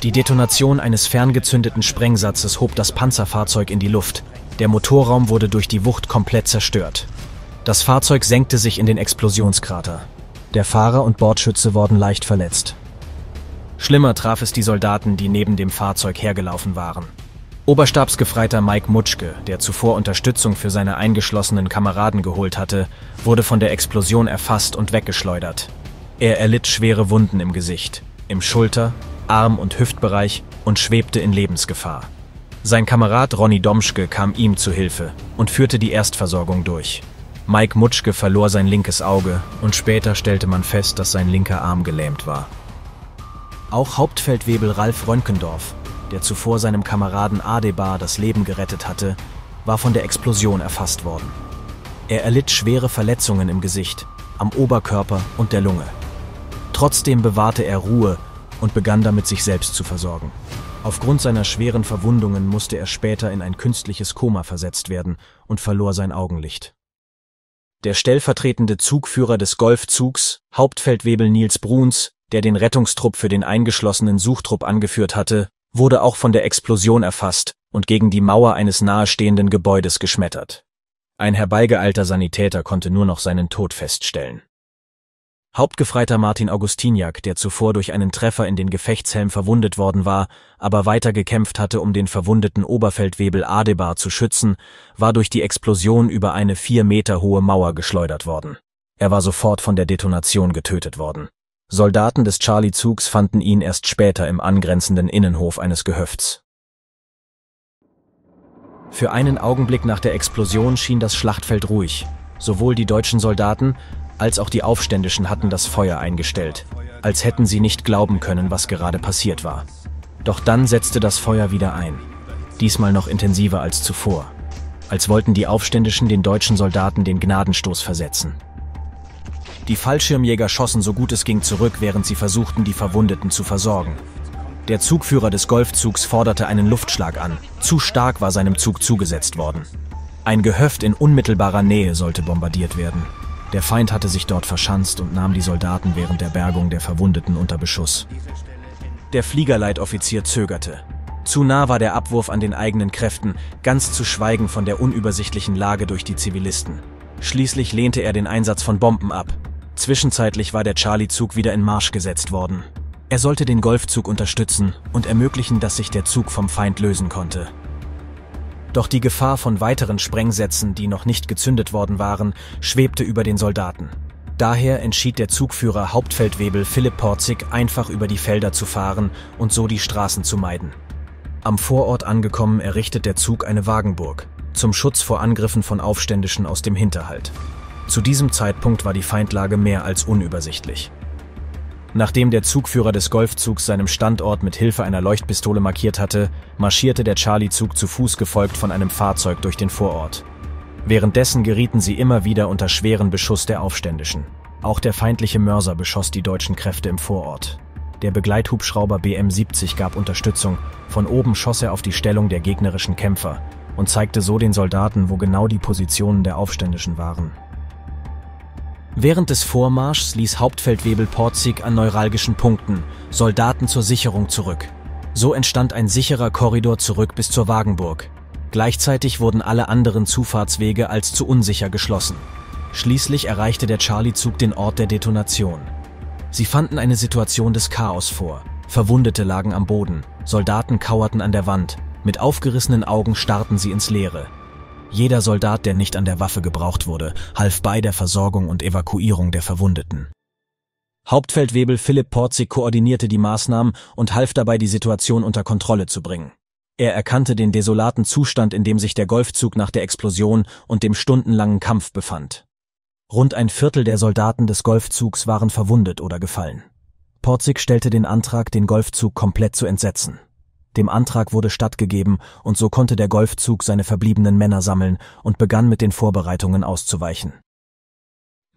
Die Detonation eines ferngezündeten Sprengsatzes hob das Panzerfahrzeug in die Luft. Der Motorraum wurde durch die Wucht komplett zerstört. Das Fahrzeug senkte sich in den Explosionskrater. Der Fahrer und Bordschütze wurden leicht verletzt. Schlimmer traf es die Soldaten, die neben dem Fahrzeug hergelaufen waren. Oberstabsgefreiter Mike Mutschke, der zuvor Unterstützung für seine eingeschlossenen Kameraden geholt hatte, wurde von der Explosion erfasst und weggeschleudert. Er erlitt schwere Wunden im Gesicht, im Schulter, Arm- und Hüftbereich und schwebte in Lebensgefahr. Sein Kamerad Ronny Domschke kam ihm zu Hilfe und führte die Erstversorgung durch. Mike Mutschke verlor sein linkes Auge und später stellte man fest, dass sein linker Arm gelähmt war. Auch Hauptfeldwebel Ralf Röntgendorf, der zuvor seinem Kameraden Adebar das Leben gerettet hatte, war von der Explosion erfasst worden. Er erlitt schwere Verletzungen im Gesicht, am Oberkörper und der Lunge. Trotzdem bewahrte er Ruhe und begann damit, sich selbst zu versorgen. Aufgrund seiner schweren Verwundungen musste er später in ein künstliches Koma versetzt werden und verlor sein Augenlicht der stellvertretende Zugführer des Golfzugs, Hauptfeldwebel Nils Bruns, der den Rettungstrupp für den eingeschlossenen Suchtrupp angeführt hatte, wurde auch von der Explosion erfasst und gegen die Mauer eines nahestehenden Gebäudes geschmettert. Ein herbeigeeilter Sanitäter konnte nur noch seinen Tod feststellen Hauptgefreiter Martin Augustiniak, der zuvor durch einen Treffer in den Gefechtshelm verwundet worden war, aber weiter gekämpft hatte, um den verwundeten Oberfeldwebel Adebar zu schützen, war durch die Explosion über eine vier Meter hohe Mauer geschleudert worden. Er war sofort von der Detonation getötet worden. Soldaten des Charlie-Zugs fanden ihn erst später im angrenzenden Innenhof eines Gehöfts. Für einen Augenblick nach der Explosion schien das Schlachtfeld ruhig. Sowohl die deutschen Soldaten als auch die Aufständischen hatten das Feuer eingestellt, als hätten sie nicht glauben können, was gerade passiert war. Doch dann setzte das Feuer wieder ein, diesmal noch intensiver als zuvor, als wollten die Aufständischen den deutschen Soldaten den Gnadenstoß versetzen. Die Fallschirmjäger schossen so gut es ging zurück, während sie versuchten, die Verwundeten zu versorgen. Der Zugführer des Golfzugs forderte einen Luftschlag an. Zu stark war seinem Zug zugesetzt worden. Ein Gehöft in unmittelbarer Nähe sollte bombardiert werden. Der Feind hatte sich dort verschanzt und nahm die Soldaten während der Bergung der Verwundeten unter Beschuss. Der Fliegerleitoffizier zögerte. Zu nah war der Abwurf an den eigenen Kräften, ganz zu schweigen von der unübersichtlichen Lage durch die Zivilisten. Schließlich lehnte er den Einsatz von Bomben ab. Zwischenzeitlich war der Charlie-Zug wieder in Marsch gesetzt worden. Er sollte den Golfzug unterstützen und ermöglichen, dass sich der Zug vom Feind lösen konnte. Doch die Gefahr von weiteren Sprengsätzen, die noch nicht gezündet worden waren, schwebte über den Soldaten. Daher entschied der Zugführer Hauptfeldwebel Philipp Porzig, einfach über die Felder zu fahren und so die Straßen zu meiden. Am Vorort angekommen errichtet der Zug eine Wagenburg, zum Schutz vor Angriffen von Aufständischen aus dem Hinterhalt. Zu diesem Zeitpunkt war die Feindlage mehr als unübersichtlich. Nachdem der Zugführer des Golfzugs seinem Standort mit Hilfe einer Leuchtpistole markiert hatte, marschierte der Charlie-Zug zu Fuß gefolgt von einem Fahrzeug durch den Vorort. Währenddessen gerieten sie immer wieder unter schweren Beschuss der Aufständischen. Auch der feindliche Mörser beschoss die deutschen Kräfte im Vorort. Der Begleithubschrauber BM-70 gab Unterstützung, von oben schoss er auf die Stellung der gegnerischen Kämpfer und zeigte so den Soldaten, wo genau die Positionen der Aufständischen waren. Während des Vormarschs ließ Hauptfeldwebel Porzig an neuralgischen Punkten Soldaten zur Sicherung zurück. So entstand ein sicherer Korridor zurück bis zur Wagenburg. Gleichzeitig wurden alle anderen Zufahrtswege als zu unsicher geschlossen. Schließlich erreichte der Charlie-Zug den Ort der Detonation. Sie fanden eine Situation des Chaos vor. Verwundete lagen am Boden, Soldaten kauerten an der Wand, mit aufgerissenen Augen starrten sie ins Leere. Jeder Soldat, der nicht an der Waffe gebraucht wurde, half bei der Versorgung und Evakuierung der Verwundeten. Hauptfeldwebel Philipp Porzig koordinierte die Maßnahmen und half dabei, die Situation unter Kontrolle zu bringen. Er erkannte den desolaten Zustand, in dem sich der Golfzug nach der Explosion und dem stundenlangen Kampf befand. Rund ein Viertel der Soldaten des Golfzugs waren verwundet oder gefallen. Porzig stellte den Antrag, den Golfzug komplett zu entsetzen. Dem Antrag wurde stattgegeben und so konnte der Golfzug seine verbliebenen Männer sammeln und begann mit den Vorbereitungen auszuweichen.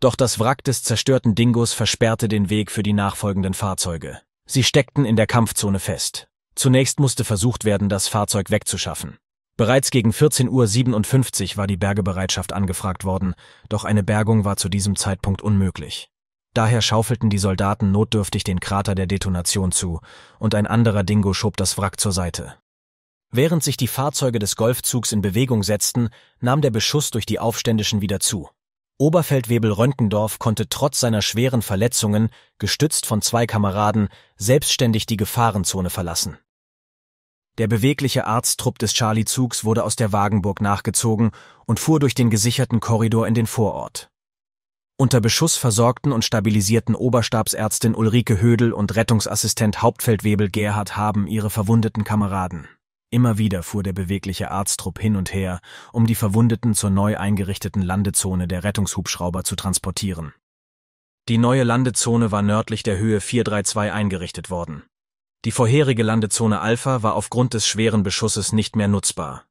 Doch das Wrack des zerstörten Dingos versperrte den Weg für die nachfolgenden Fahrzeuge. Sie steckten in der Kampfzone fest. Zunächst musste versucht werden, das Fahrzeug wegzuschaffen. Bereits gegen 14.57 Uhr war die Bergebereitschaft angefragt worden, doch eine Bergung war zu diesem Zeitpunkt unmöglich. Daher schaufelten die Soldaten notdürftig den Krater der Detonation zu, und ein anderer Dingo schob das Wrack zur Seite. Während sich die Fahrzeuge des Golfzugs in Bewegung setzten, nahm der Beschuss durch die Aufständischen wieder zu. Oberfeldwebel Röntgendorf konnte trotz seiner schweren Verletzungen, gestützt von zwei Kameraden, selbstständig die Gefahrenzone verlassen. Der bewegliche Arzttrupp des Charlie-Zugs wurde aus der Wagenburg nachgezogen und fuhr durch den gesicherten Korridor in den Vorort. Unter Beschuss versorgten und stabilisierten Oberstabsärztin Ulrike Hödel und Rettungsassistent Hauptfeldwebel Gerhard Haben ihre verwundeten Kameraden. Immer wieder fuhr der bewegliche Arztrupp hin und her, um die Verwundeten zur neu eingerichteten Landezone der Rettungshubschrauber zu transportieren. Die neue Landezone war nördlich der Höhe 432 eingerichtet worden. Die vorherige Landezone Alpha war aufgrund des schweren Beschusses nicht mehr nutzbar,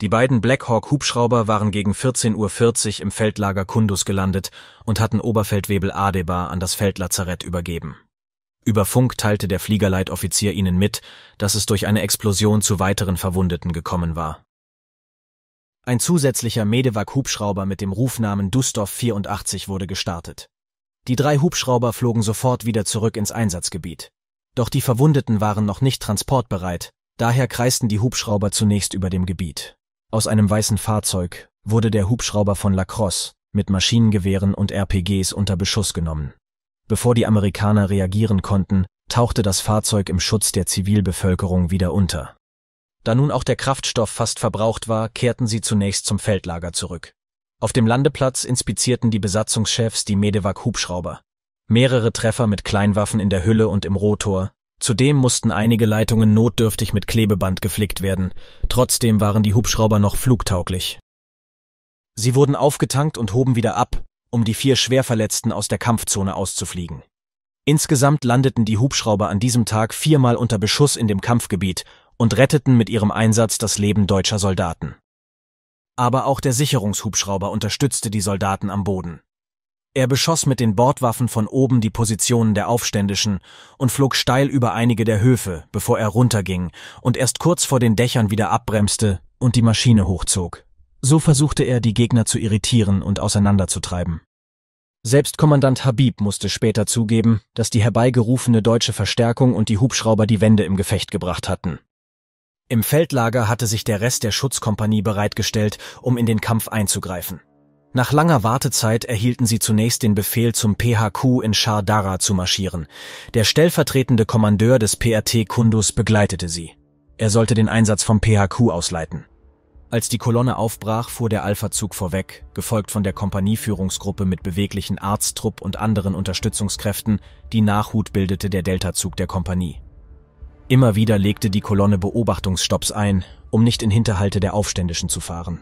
die beiden blackhawk Hubschrauber waren gegen 14.40 Uhr im Feldlager Kundus gelandet und hatten Oberfeldwebel Adebar an das Feldlazarett übergeben. Über Funk teilte der Fliegerleitoffizier ihnen mit, dass es durch eine Explosion zu weiteren Verwundeten gekommen war. Ein zusätzlicher Medevac-Hubschrauber mit dem Rufnamen Dustov 84 wurde gestartet. Die drei Hubschrauber flogen sofort wieder zurück ins Einsatzgebiet. Doch die Verwundeten waren noch nicht transportbereit, daher kreisten die Hubschrauber zunächst über dem Gebiet. Aus einem weißen Fahrzeug wurde der Hubschrauber von Lacrosse mit Maschinengewehren und RPGs unter Beschuss genommen. Bevor die Amerikaner reagieren konnten, tauchte das Fahrzeug im Schutz der Zivilbevölkerung wieder unter. Da nun auch der Kraftstoff fast verbraucht war, kehrten sie zunächst zum Feldlager zurück. Auf dem Landeplatz inspizierten die Besatzungschefs die Medevac-Hubschrauber. Mehrere Treffer mit Kleinwaffen in der Hülle und im Rotor Zudem mussten einige Leitungen notdürftig mit Klebeband geflickt werden, trotzdem waren die Hubschrauber noch flugtauglich. Sie wurden aufgetankt und hoben wieder ab, um die vier Schwerverletzten aus der Kampfzone auszufliegen. Insgesamt landeten die Hubschrauber an diesem Tag viermal unter Beschuss in dem Kampfgebiet und retteten mit ihrem Einsatz das Leben deutscher Soldaten. Aber auch der Sicherungshubschrauber unterstützte die Soldaten am Boden. Er beschoss mit den Bordwaffen von oben die Positionen der Aufständischen und flog steil über einige der Höfe, bevor er runterging und erst kurz vor den Dächern wieder abbremste und die Maschine hochzog. So versuchte er, die Gegner zu irritieren und auseinanderzutreiben. Selbst Kommandant Habib musste später zugeben, dass die herbeigerufene deutsche Verstärkung und die Hubschrauber die Wände im Gefecht gebracht hatten. Im Feldlager hatte sich der Rest der Schutzkompanie bereitgestellt, um in den Kampf einzugreifen. Nach langer Wartezeit erhielten sie zunächst den Befehl, zum PHQ in Shardara zu marschieren. Der stellvertretende Kommandeur des PRT Kundus begleitete sie. Er sollte den Einsatz vom PHQ ausleiten. Als die Kolonne aufbrach, fuhr der Alpha-Zug vorweg, gefolgt von der Kompanieführungsgruppe mit beweglichen Arzttrupp und anderen Unterstützungskräften, die Nachhut bildete der Delta-Zug der Kompanie. Immer wieder legte die Kolonne Beobachtungsstopps ein, um nicht in Hinterhalte der Aufständischen zu fahren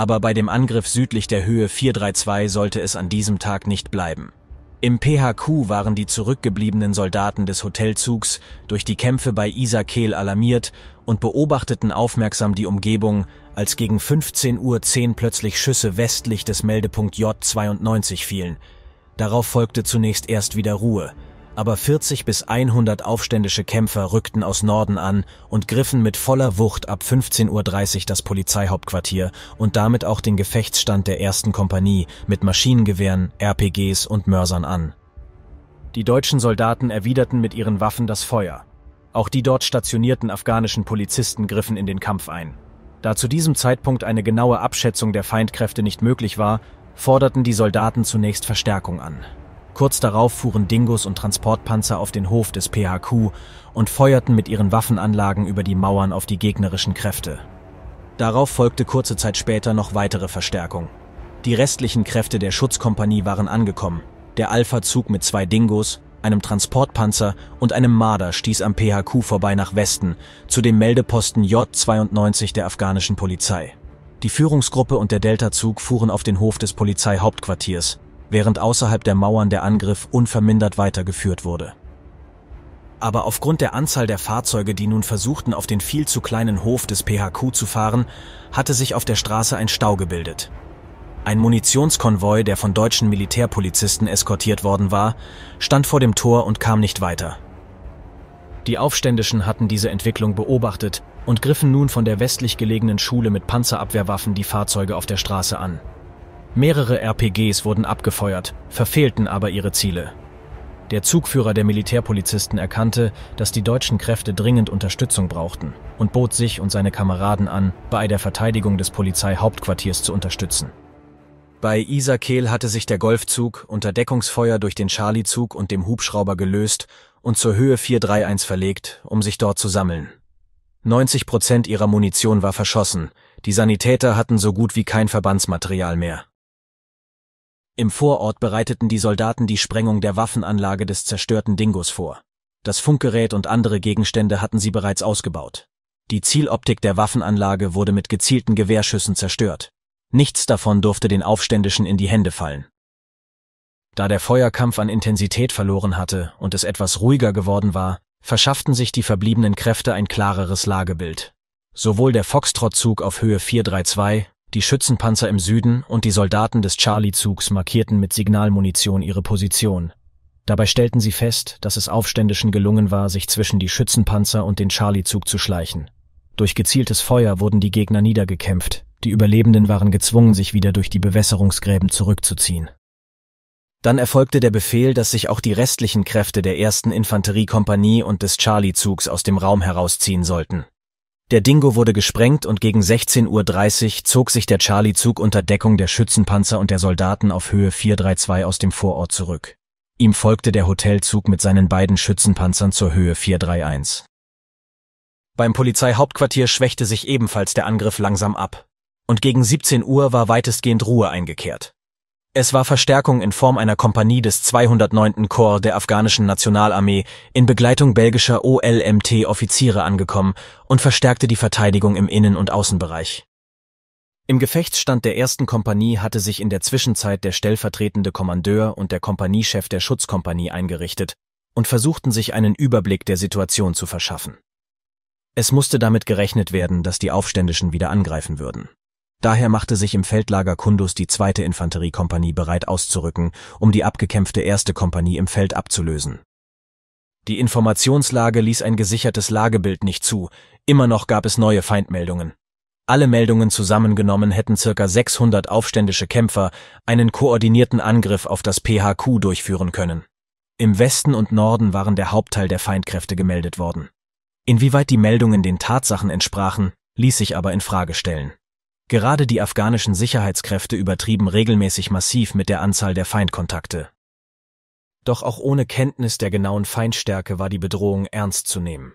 aber bei dem Angriff südlich der Höhe 432 sollte es an diesem Tag nicht bleiben. Im PHQ waren die zurückgebliebenen Soldaten des Hotelzugs durch die Kämpfe bei Isakel alarmiert und beobachteten aufmerksam die Umgebung, als gegen 15.10 Uhr plötzlich Schüsse westlich des Meldepunkt J92 fielen. Darauf folgte zunächst erst wieder Ruhe – aber 40 bis 100 aufständische Kämpfer rückten aus Norden an und griffen mit voller Wucht ab 15.30 Uhr das Polizeihauptquartier und damit auch den Gefechtsstand der ersten Kompanie mit Maschinengewehren, RPGs und Mörsern an. Die deutschen Soldaten erwiderten mit ihren Waffen das Feuer. Auch die dort stationierten afghanischen Polizisten griffen in den Kampf ein. Da zu diesem Zeitpunkt eine genaue Abschätzung der Feindkräfte nicht möglich war, forderten die Soldaten zunächst Verstärkung an. Kurz darauf fuhren Dingos und Transportpanzer auf den Hof des PHQ und feuerten mit ihren Waffenanlagen über die Mauern auf die gegnerischen Kräfte. Darauf folgte kurze Zeit später noch weitere Verstärkung. Die restlichen Kräfte der Schutzkompanie waren angekommen. Der Alpha-Zug mit zwei Dingos, einem Transportpanzer und einem Marder stieß am PHQ vorbei nach Westen, zu dem Meldeposten J92 der afghanischen Polizei. Die Führungsgruppe und der Delta-Zug fuhren auf den Hof des Polizeihauptquartiers, während außerhalb der Mauern der Angriff unvermindert weitergeführt wurde. Aber aufgrund der Anzahl der Fahrzeuge, die nun versuchten, auf den viel zu kleinen Hof des PHQ zu fahren, hatte sich auf der Straße ein Stau gebildet. Ein Munitionskonvoi, der von deutschen Militärpolizisten eskortiert worden war, stand vor dem Tor und kam nicht weiter. Die Aufständischen hatten diese Entwicklung beobachtet und griffen nun von der westlich gelegenen Schule mit Panzerabwehrwaffen die Fahrzeuge auf der Straße an. Mehrere RPGs wurden abgefeuert, verfehlten aber ihre Ziele. Der Zugführer der Militärpolizisten erkannte, dass die deutschen Kräfte dringend Unterstützung brauchten und bot sich und seine Kameraden an, bei der Verteidigung des Polizeihauptquartiers zu unterstützen. Bei Isakel hatte sich der Golfzug unter Deckungsfeuer durch den Charliezug und dem Hubschrauber gelöst und zur Höhe 431 verlegt, um sich dort zu sammeln. 90 Prozent ihrer Munition war verschossen, die Sanitäter hatten so gut wie kein Verbandsmaterial mehr. Im Vorort bereiteten die Soldaten die Sprengung der Waffenanlage des zerstörten Dingos vor. Das Funkgerät und andere Gegenstände hatten sie bereits ausgebaut. Die Zieloptik der Waffenanlage wurde mit gezielten Gewehrschüssen zerstört. Nichts davon durfte den Aufständischen in die Hände fallen. Da der Feuerkampf an Intensität verloren hatte und es etwas ruhiger geworden war, verschafften sich die verbliebenen Kräfte ein klareres Lagebild. Sowohl der Foxtrottzug auf Höhe 432 die Schützenpanzer im Süden und die Soldaten des Charlie-Zugs markierten mit Signalmunition ihre Position. Dabei stellten sie fest, dass es Aufständischen gelungen war, sich zwischen die Schützenpanzer und den Charlie-Zug zu schleichen. Durch gezieltes Feuer wurden die Gegner niedergekämpft, die Überlebenden waren gezwungen, sich wieder durch die Bewässerungsgräben zurückzuziehen. Dann erfolgte der Befehl, dass sich auch die restlichen Kräfte der ersten Infanteriekompanie und des Charlie-Zugs aus dem Raum herausziehen sollten der Dingo wurde gesprengt und gegen 16.30 Uhr zog sich der Charlie-Zug unter Deckung der Schützenpanzer und der Soldaten auf Höhe 432 aus dem Vorort zurück. Ihm folgte der Hotelzug mit seinen beiden Schützenpanzern zur Höhe 431. Beim Polizeihauptquartier schwächte sich ebenfalls der Angriff langsam ab, und gegen 17 Uhr war weitestgehend Ruhe eingekehrt. Es war Verstärkung in Form einer Kompanie des 209. Korps der afghanischen Nationalarmee in Begleitung belgischer OLMT-Offiziere angekommen und verstärkte die Verteidigung im Innen- und Außenbereich. Im Gefechtsstand der ersten Kompanie hatte sich in der Zwischenzeit der stellvertretende Kommandeur und der Kompaniechef der Schutzkompanie eingerichtet und versuchten sich einen Überblick der Situation zu verschaffen. Es musste damit gerechnet werden, dass die Aufständischen wieder angreifen würden. Daher machte sich im Feldlager Kundus die zweite Infanteriekompanie bereit auszurücken, um die abgekämpfte erste Kompanie im Feld abzulösen. Die Informationslage ließ ein gesichertes Lagebild nicht zu, immer noch gab es neue Feindmeldungen. Alle Meldungen zusammengenommen hätten circa 600 aufständische Kämpfer einen koordinierten Angriff auf das PHQ durchführen können. Im Westen und Norden waren der Hauptteil der Feindkräfte gemeldet worden. Inwieweit die Meldungen den Tatsachen entsprachen, ließ sich aber in Frage stellen. Gerade die afghanischen Sicherheitskräfte übertrieben regelmäßig massiv mit der Anzahl der Feindkontakte. Doch auch ohne Kenntnis der genauen Feindstärke war die Bedrohung ernst zu nehmen.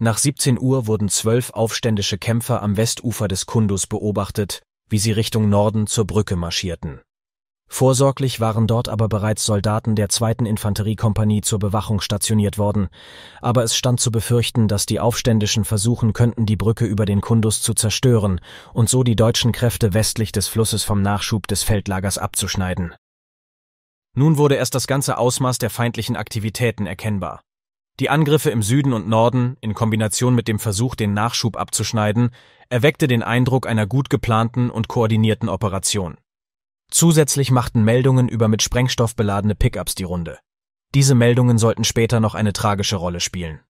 Nach 17 Uhr wurden zwölf aufständische Kämpfer am Westufer des Kundus beobachtet, wie sie Richtung Norden zur Brücke marschierten. Vorsorglich waren dort aber bereits Soldaten der zweiten Infanteriekompanie zur Bewachung stationiert worden, aber es stand zu befürchten, dass die Aufständischen versuchen könnten, die Brücke über den Kundus zu zerstören und so die deutschen Kräfte westlich des Flusses vom Nachschub des Feldlagers abzuschneiden. Nun wurde erst das ganze Ausmaß der feindlichen Aktivitäten erkennbar. Die Angriffe im Süden und Norden, in Kombination mit dem Versuch, den Nachschub abzuschneiden, erweckte den Eindruck einer gut geplanten und koordinierten Operation. Zusätzlich machten Meldungen über mit Sprengstoff beladene Pickups die Runde. Diese Meldungen sollten später noch eine tragische Rolle spielen.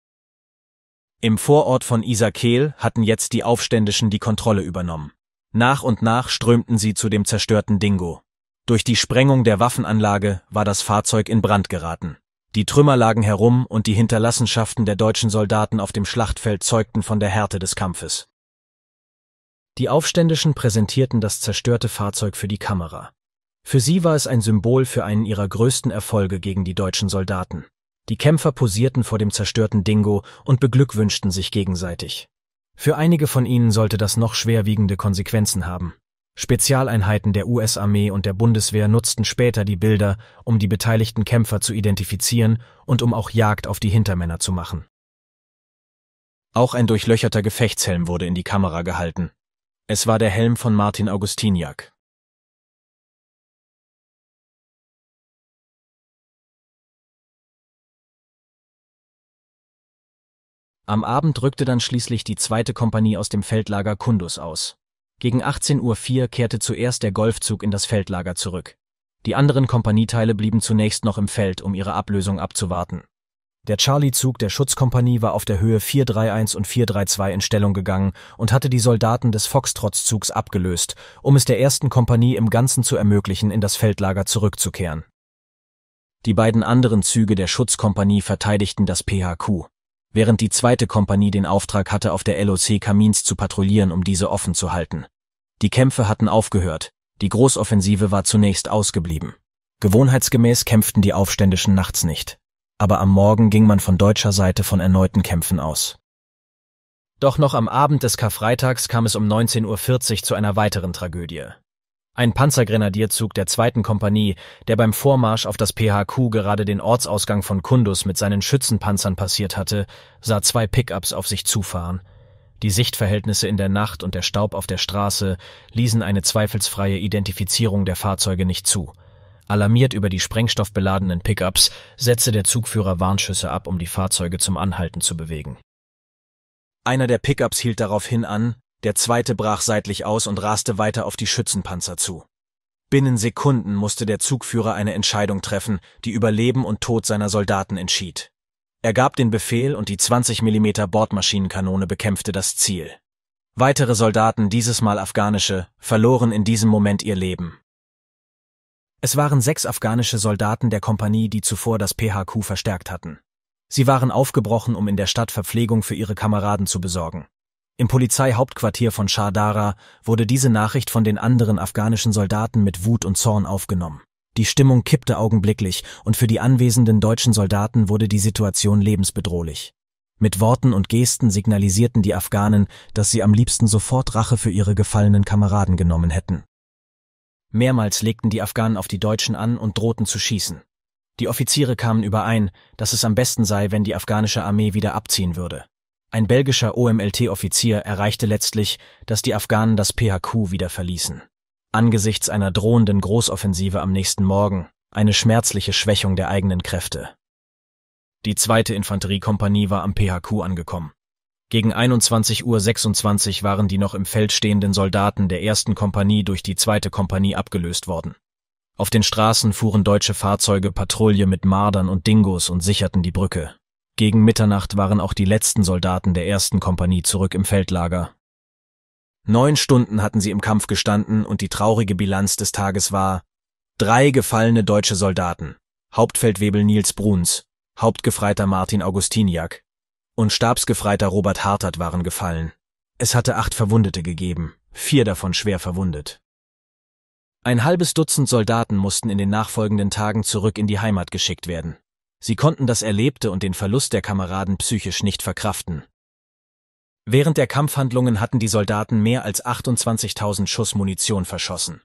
Im Vorort von Isakel hatten jetzt die Aufständischen die Kontrolle übernommen. Nach und nach strömten sie zu dem zerstörten Dingo. Durch die Sprengung der Waffenanlage war das Fahrzeug in Brand geraten. Die Trümmer lagen herum und die Hinterlassenschaften der deutschen Soldaten auf dem Schlachtfeld zeugten von der Härte des Kampfes. Die Aufständischen präsentierten das zerstörte Fahrzeug für die Kamera. Für sie war es ein Symbol für einen ihrer größten Erfolge gegen die deutschen Soldaten. Die Kämpfer posierten vor dem zerstörten Dingo und beglückwünschten sich gegenseitig. Für einige von ihnen sollte das noch schwerwiegende Konsequenzen haben. Spezialeinheiten der US-Armee und der Bundeswehr nutzten später die Bilder, um die beteiligten Kämpfer zu identifizieren und um auch Jagd auf die Hintermänner zu machen. Auch ein durchlöcherter Gefechtshelm wurde in die Kamera gehalten. Es war der Helm von Martin Augustiniak. Am Abend rückte dann schließlich die zweite Kompanie aus dem Feldlager Kundus aus. Gegen 18.04 Uhr kehrte zuerst der Golfzug in das Feldlager zurück. Die anderen Kompanieteile blieben zunächst noch im Feld, um ihre Ablösung abzuwarten. Der Charlie-Zug der Schutzkompanie war auf der Höhe 431 und 432 in Stellung gegangen und hatte die Soldaten des Foxtrotz-Zugs abgelöst, um es der ersten Kompanie im Ganzen zu ermöglichen, in das Feldlager zurückzukehren. Die beiden anderen Züge der Schutzkompanie verteidigten das PHQ, während die zweite Kompanie den Auftrag hatte, auf der LOC Kamins zu patrouillieren, um diese offen zu halten. Die Kämpfe hatten aufgehört, die Großoffensive war zunächst ausgeblieben. Gewohnheitsgemäß kämpften die Aufständischen nachts nicht aber am Morgen ging man von deutscher Seite von erneuten Kämpfen aus. Doch noch am Abend des Karfreitags kam es um 19.40 Uhr zu einer weiteren Tragödie. Ein Panzergrenadierzug der zweiten Kompanie, der beim Vormarsch auf das PHQ gerade den Ortsausgang von Kundus mit seinen Schützenpanzern passiert hatte, sah zwei Pickups auf sich zufahren. Die Sichtverhältnisse in der Nacht und der Staub auf der Straße ließen eine zweifelsfreie Identifizierung der Fahrzeuge nicht zu. Alarmiert über die sprengstoffbeladenen Pickups setzte der Zugführer Warnschüsse ab, um die Fahrzeuge zum Anhalten zu bewegen. Einer der Pickups hielt daraufhin an, der zweite brach seitlich aus und raste weiter auf die Schützenpanzer zu. Binnen Sekunden musste der Zugführer eine Entscheidung treffen, die über Leben und Tod seiner Soldaten entschied. Er gab den Befehl und die 20 mm Bordmaschinenkanone bekämpfte das Ziel. Weitere Soldaten, dieses Mal afghanische, verloren in diesem Moment ihr Leben. Es waren sechs afghanische Soldaten der Kompanie, die zuvor das PHQ verstärkt hatten. Sie waren aufgebrochen, um in der Stadt Verpflegung für ihre Kameraden zu besorgen. Im Polizeihauptquartier von Shardara wurde diese Nachricht von den anderen afghanischen Soldaten mit Wut und Zorn aufgenommen. Die Stimmung kippte augenblicklich und für die anwesenden deutschen Soldaten wurde die Situation lebensbedrohlich. Mit Worten und Gesten signalisierten die Afghanen, dass sie am liebsten sofort Rache für ihre gefallenen Kameraden genommen hätten. Mehrmals legten die Afghanen auf die Deutschen an und drohten zu schießen. Die Offiziere kamen überein, dass es am besten sei, wenn die afghanische Armee wieder abziehen würde. Ein belgischer OMLT-Offizier erreichte letztlich, dass die Afghanen das PHQ wieder verließen. Angesichts einer drohenden Großoffensive am nächsten Morgen eine schmerzliche Schwächung der eigenen Kräfte. Die zweite Infanteriekompanie war am PHQ angekommen. Gegen 21.26 Uhr waren die noch im Feld stehenden Soldaten der ersten Kompanie durch die zweite Kompanie abgelöst worden. Auf den Straßen fuhren deutsche Fahrzeuge Patrouille mit Mardern und Dingos und sicherten die Brücke. Gegen Mitternacht waren auch die letzten Soldaten der ersten Kompanie zurück im Feldlager. Neun Stunden hatten sie im Kampf gestanden und die traurige Bilanz des Tages war drei gefallene deutsche Soldaten, Hauptfeldwebel Nils Bruns, Hauptgefreiter Martin Augustiniak, und Stabsgefreiter Robert Hartert waren gefallen. Es hatte acht Verwundete gegeben, vier davon schwer verwundet. Ein halbes Dutzend Soldaten mussten in den nachfolgenden Tagen zurück in die Heimat geschickt werden. Sie konnten das Erlebte und den Verlust der Kameraden psychisch nicht verkraften. Während der Kampfhandlungen hatten die Soldaten mehr als 28.000 Schuss Munition verschossen.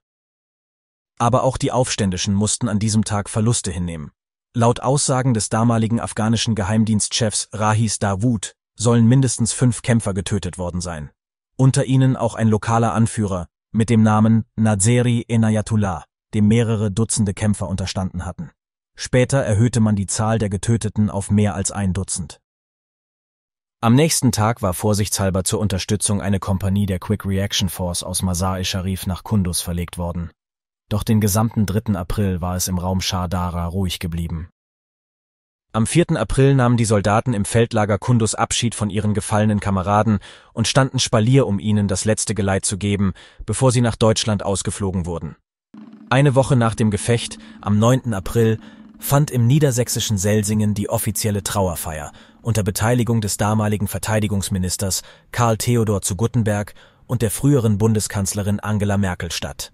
Aber auch die Aufständischen mussten an diesem Tag Verluste hinnehmen. Laut Aussagen des damaligen afghanischen Geheimdienstchefs Rahis Dawood sollen mindestens fünf Kämpfer getötet worden sein. Unter ihnen auch ein lokaler Anführer mit dem Namen Nazeri Enayatullah, dem mehrere Dutzende Kämpfer unterstanden hatten. Später erhöhte man die Zahl der Getöteten auf mehr als ein Dutzend. Am nächsten Tag war vorsichtshalber zur Unterstützung eine Kompanie der Quick Reaction Force aus Masar-e-Sharif nach Kunduz verlegt worden. Doch den gesamten 3. April war es im Raum Shardara ruhig geblieben. Am 4. April nahmen die Soldaten im Feldlager Kundus Abschied von ihren gefallenen Kameraden und standen Spalier, um ihnen das letzte Geleit zu geben, bevor sie nach Deutschland ausgeflogen wurden. Eine Woche nach dem Gefecht, am 9. April, fand im niedersächsischen Selsingen die offizielle Trauerfeier unter Beteiligung des damaligen Verteidigungsministers Karl Theodor zu Guttenberg und der früheren Bundeskanzlerin Angela Merkel statt